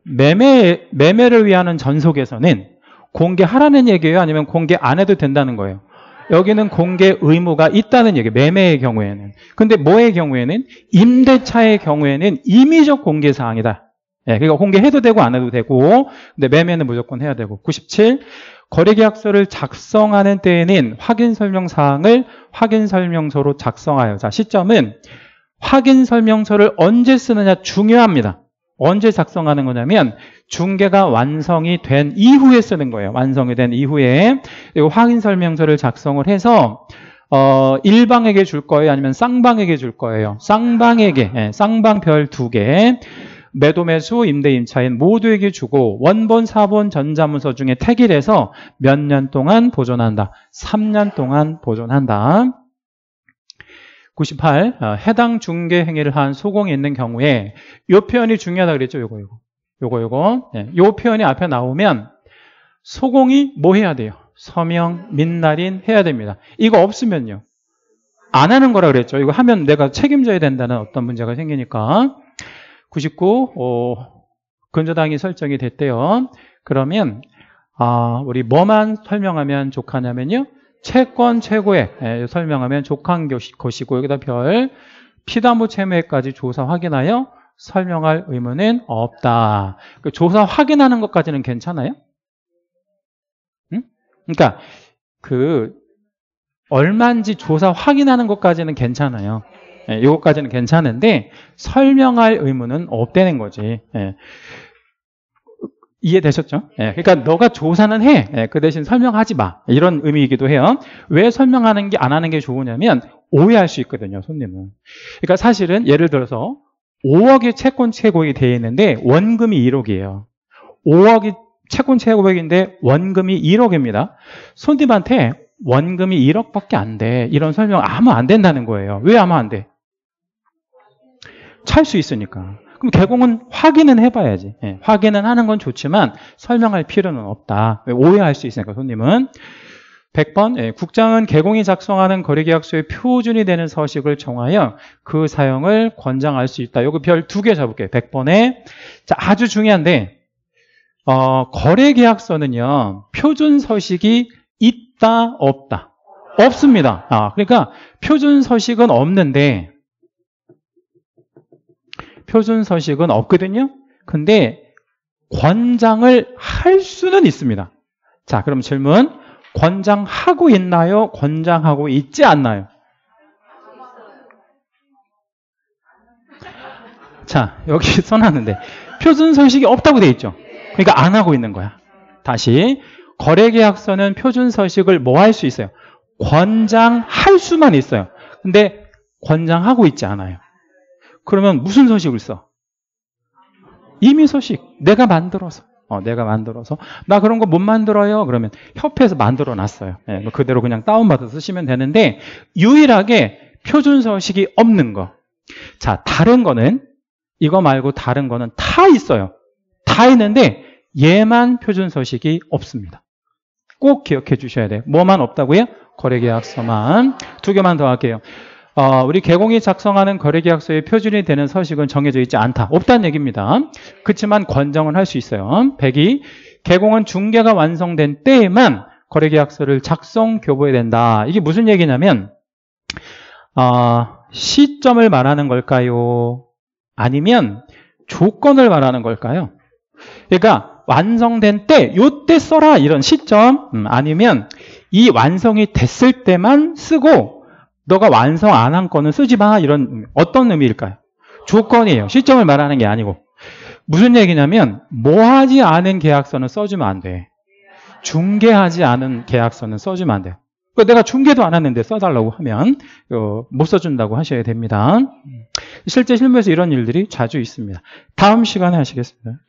매매 매매를 위하는 전속에서는 공개하라는 얘기예요, 아니면 공개 안 해도 된다는 거예요. 여기는 공개 의무가 있다는 얘기, 매매의 경우에는. 근데 뭐의 경우에는 임대차의 경우에는 임의적 공개 사항이다. 예, 그러니까 공개해도 되고 안 해도 되고, 근데 매매는 무조건 해야 되고. 97. 거래계약서를 작성하는 때에는 확인설명사항을 확인설명서로 작성하여 자 시점은 확인설명서를 언제 쓰느냐 중요합니다. 언제 작성하는 거냐면 중개가 완성이 된 이후에 쓰는 거예요. 완성이 된 이후에 이 확인설명서를 작성을 해서 어, 일방에게 줄 거예요? 아니면 쌍방에게 줄 거예요? 쌍방에게, 예, 쌍방 별 두 개. 매도 매수 임대 임차인 모두에게 주고 원본 사본 전자문서 중에 택일해서 몇 년 동안 보존한다. 3년 동안 보존한다. 98. 어, 해당 중개 행위를 한 소공이 있는 경우에 이 표현이 중요하다 그랬죠. 요거 요거. 요거 요거. 네, 요 표현이 앞에 나오면 소공이 뭐 해야 돼요? 서명, 민날인 해야 됩니다. 이거 없으면요. 안 하는 거라 그랬죠. 이거 하면 내가 책임져야 된다는 어떤 문제가 생기니까. 99 어, 근저당이 설정이 됐대요. 그러면 아, 우리 뭐만 설명하면 좋하냐면요 채권 최고액 예, 설명하면 족한 것이고 여기다 별 피담보 채무액까지 조사 확인하여 설명할 의무는 없다. 그 조사 확인하는 것까지는 괜찮아요? 응? 그러니까 그 얼마인지 조사 확인하는 것까지는 괜찮아요. 예, 요것까지는 괜찮은데 설명할 의무는 없다는 거지. 예. 이해되셨죠? 예, 그러니까 너가 조사는 해. 예, 그 대신 설명하지 마. 이런 의미이기도 해요. 왜 설명하는 게 안 하는 게 좋으냐면 오해할 수 있거든요, 손님은. 그러니까 사실은 예를 들어서 5억이 채권 채고액이 돼 있는데 원금이 1억이에요. 5억이 채권 채고액인데 원금이 1억입니다. 손님한테 원금이 1억밖에 안 돼. 이런 설명 아무 안 된다는 거예요. 왜 아무 안 돼? 찰수 있으니까. 그럼 개공은 확인은 해봐야지. 예, 확인은 하는 건 좋지만 설명할 필요는 없다. 예, 오해할 수 있으니까 손님은. 100번 예, 국장은 개공이 작성하는 거래계약서의 표준이 되는 서식을 정하여 그 사용을 권장할 수 있다. 이거별 두 개 잡을게요. 100번에 자 아주 중요한데 어, 거래계약서는요 표준 서식이 있다 없다 없습니다. 아 그러니까 표준 서식은 없는데 표준 서식은 없거든요. 근데 권장을 할 수는 있습니다. 자, 그럼 질문. 권장하고 있나요? 권장하고 있지 않나요? 자, 여기 써놨는데 표준 서식이 없다고 돼 있죠. 그러니까 안 하고 있는 거야. 다시 거래계약서는 표준 서식을 뭐 할 수 있어요? 권장할 수만 있어요. 근데 권장하고 있지 않아요. 그러면 무슨 서식을 써? 이미 서식. 내가 만들어서. 어, 내가 만들어서. 나 그런 거 못 만들어요. 그러면 협회에서 만들어 놨어요. 예, 뭐 그대로 그냥 다운받아서 쓰시면 되는데, 유일하게 표준 서식이 없는 거. 자, 다른 거는, 이거 말고 다른 거는 다 있어요. 다 있는데, 얘만 표준 서식이 없습니다. 꼭 기억해 주셔야 돼요. 뭐만 없다고요? 거래계약서만. 두 개만 더 할게요. 어, 우리 개공이 작성하는 거래계약서의 표준이 되는 서식은 정해져 있지 않다. 없다는 얘기입니다. 그렇지만 권정을할 수 있어요. 102. 개공은 중개가 완성된 때에만 거래계약서를 작성 교부해야 된다. 이게 무슨 얘기냐면 어, 시점을 말하는 걸까요? 아니면 조건을 말하는 걸까요? 그러니까 완성된 때, 요 때 써라 이런 시점 음, 아니면 이 완성이 됐을 때만 쓰고 너가 완성 안 한 거는 쓰지 마 이런 어떤 의미일까요? 조건이에요. 시점을 말하는 게 아니고 무슨 얘기냐면 뭐 하지 않은 계약서는 써주면 안 돼. 중개하지 않은 계약서는 써주면 안 돼. 그러니까 내가 중개도 안 했는데 써달라고 하면 어, 못 써준다고 하셔야 됩니다. 실제 실무에서 이런 일들이 자주 있습니다. 다음 시간에 하시겠습니다.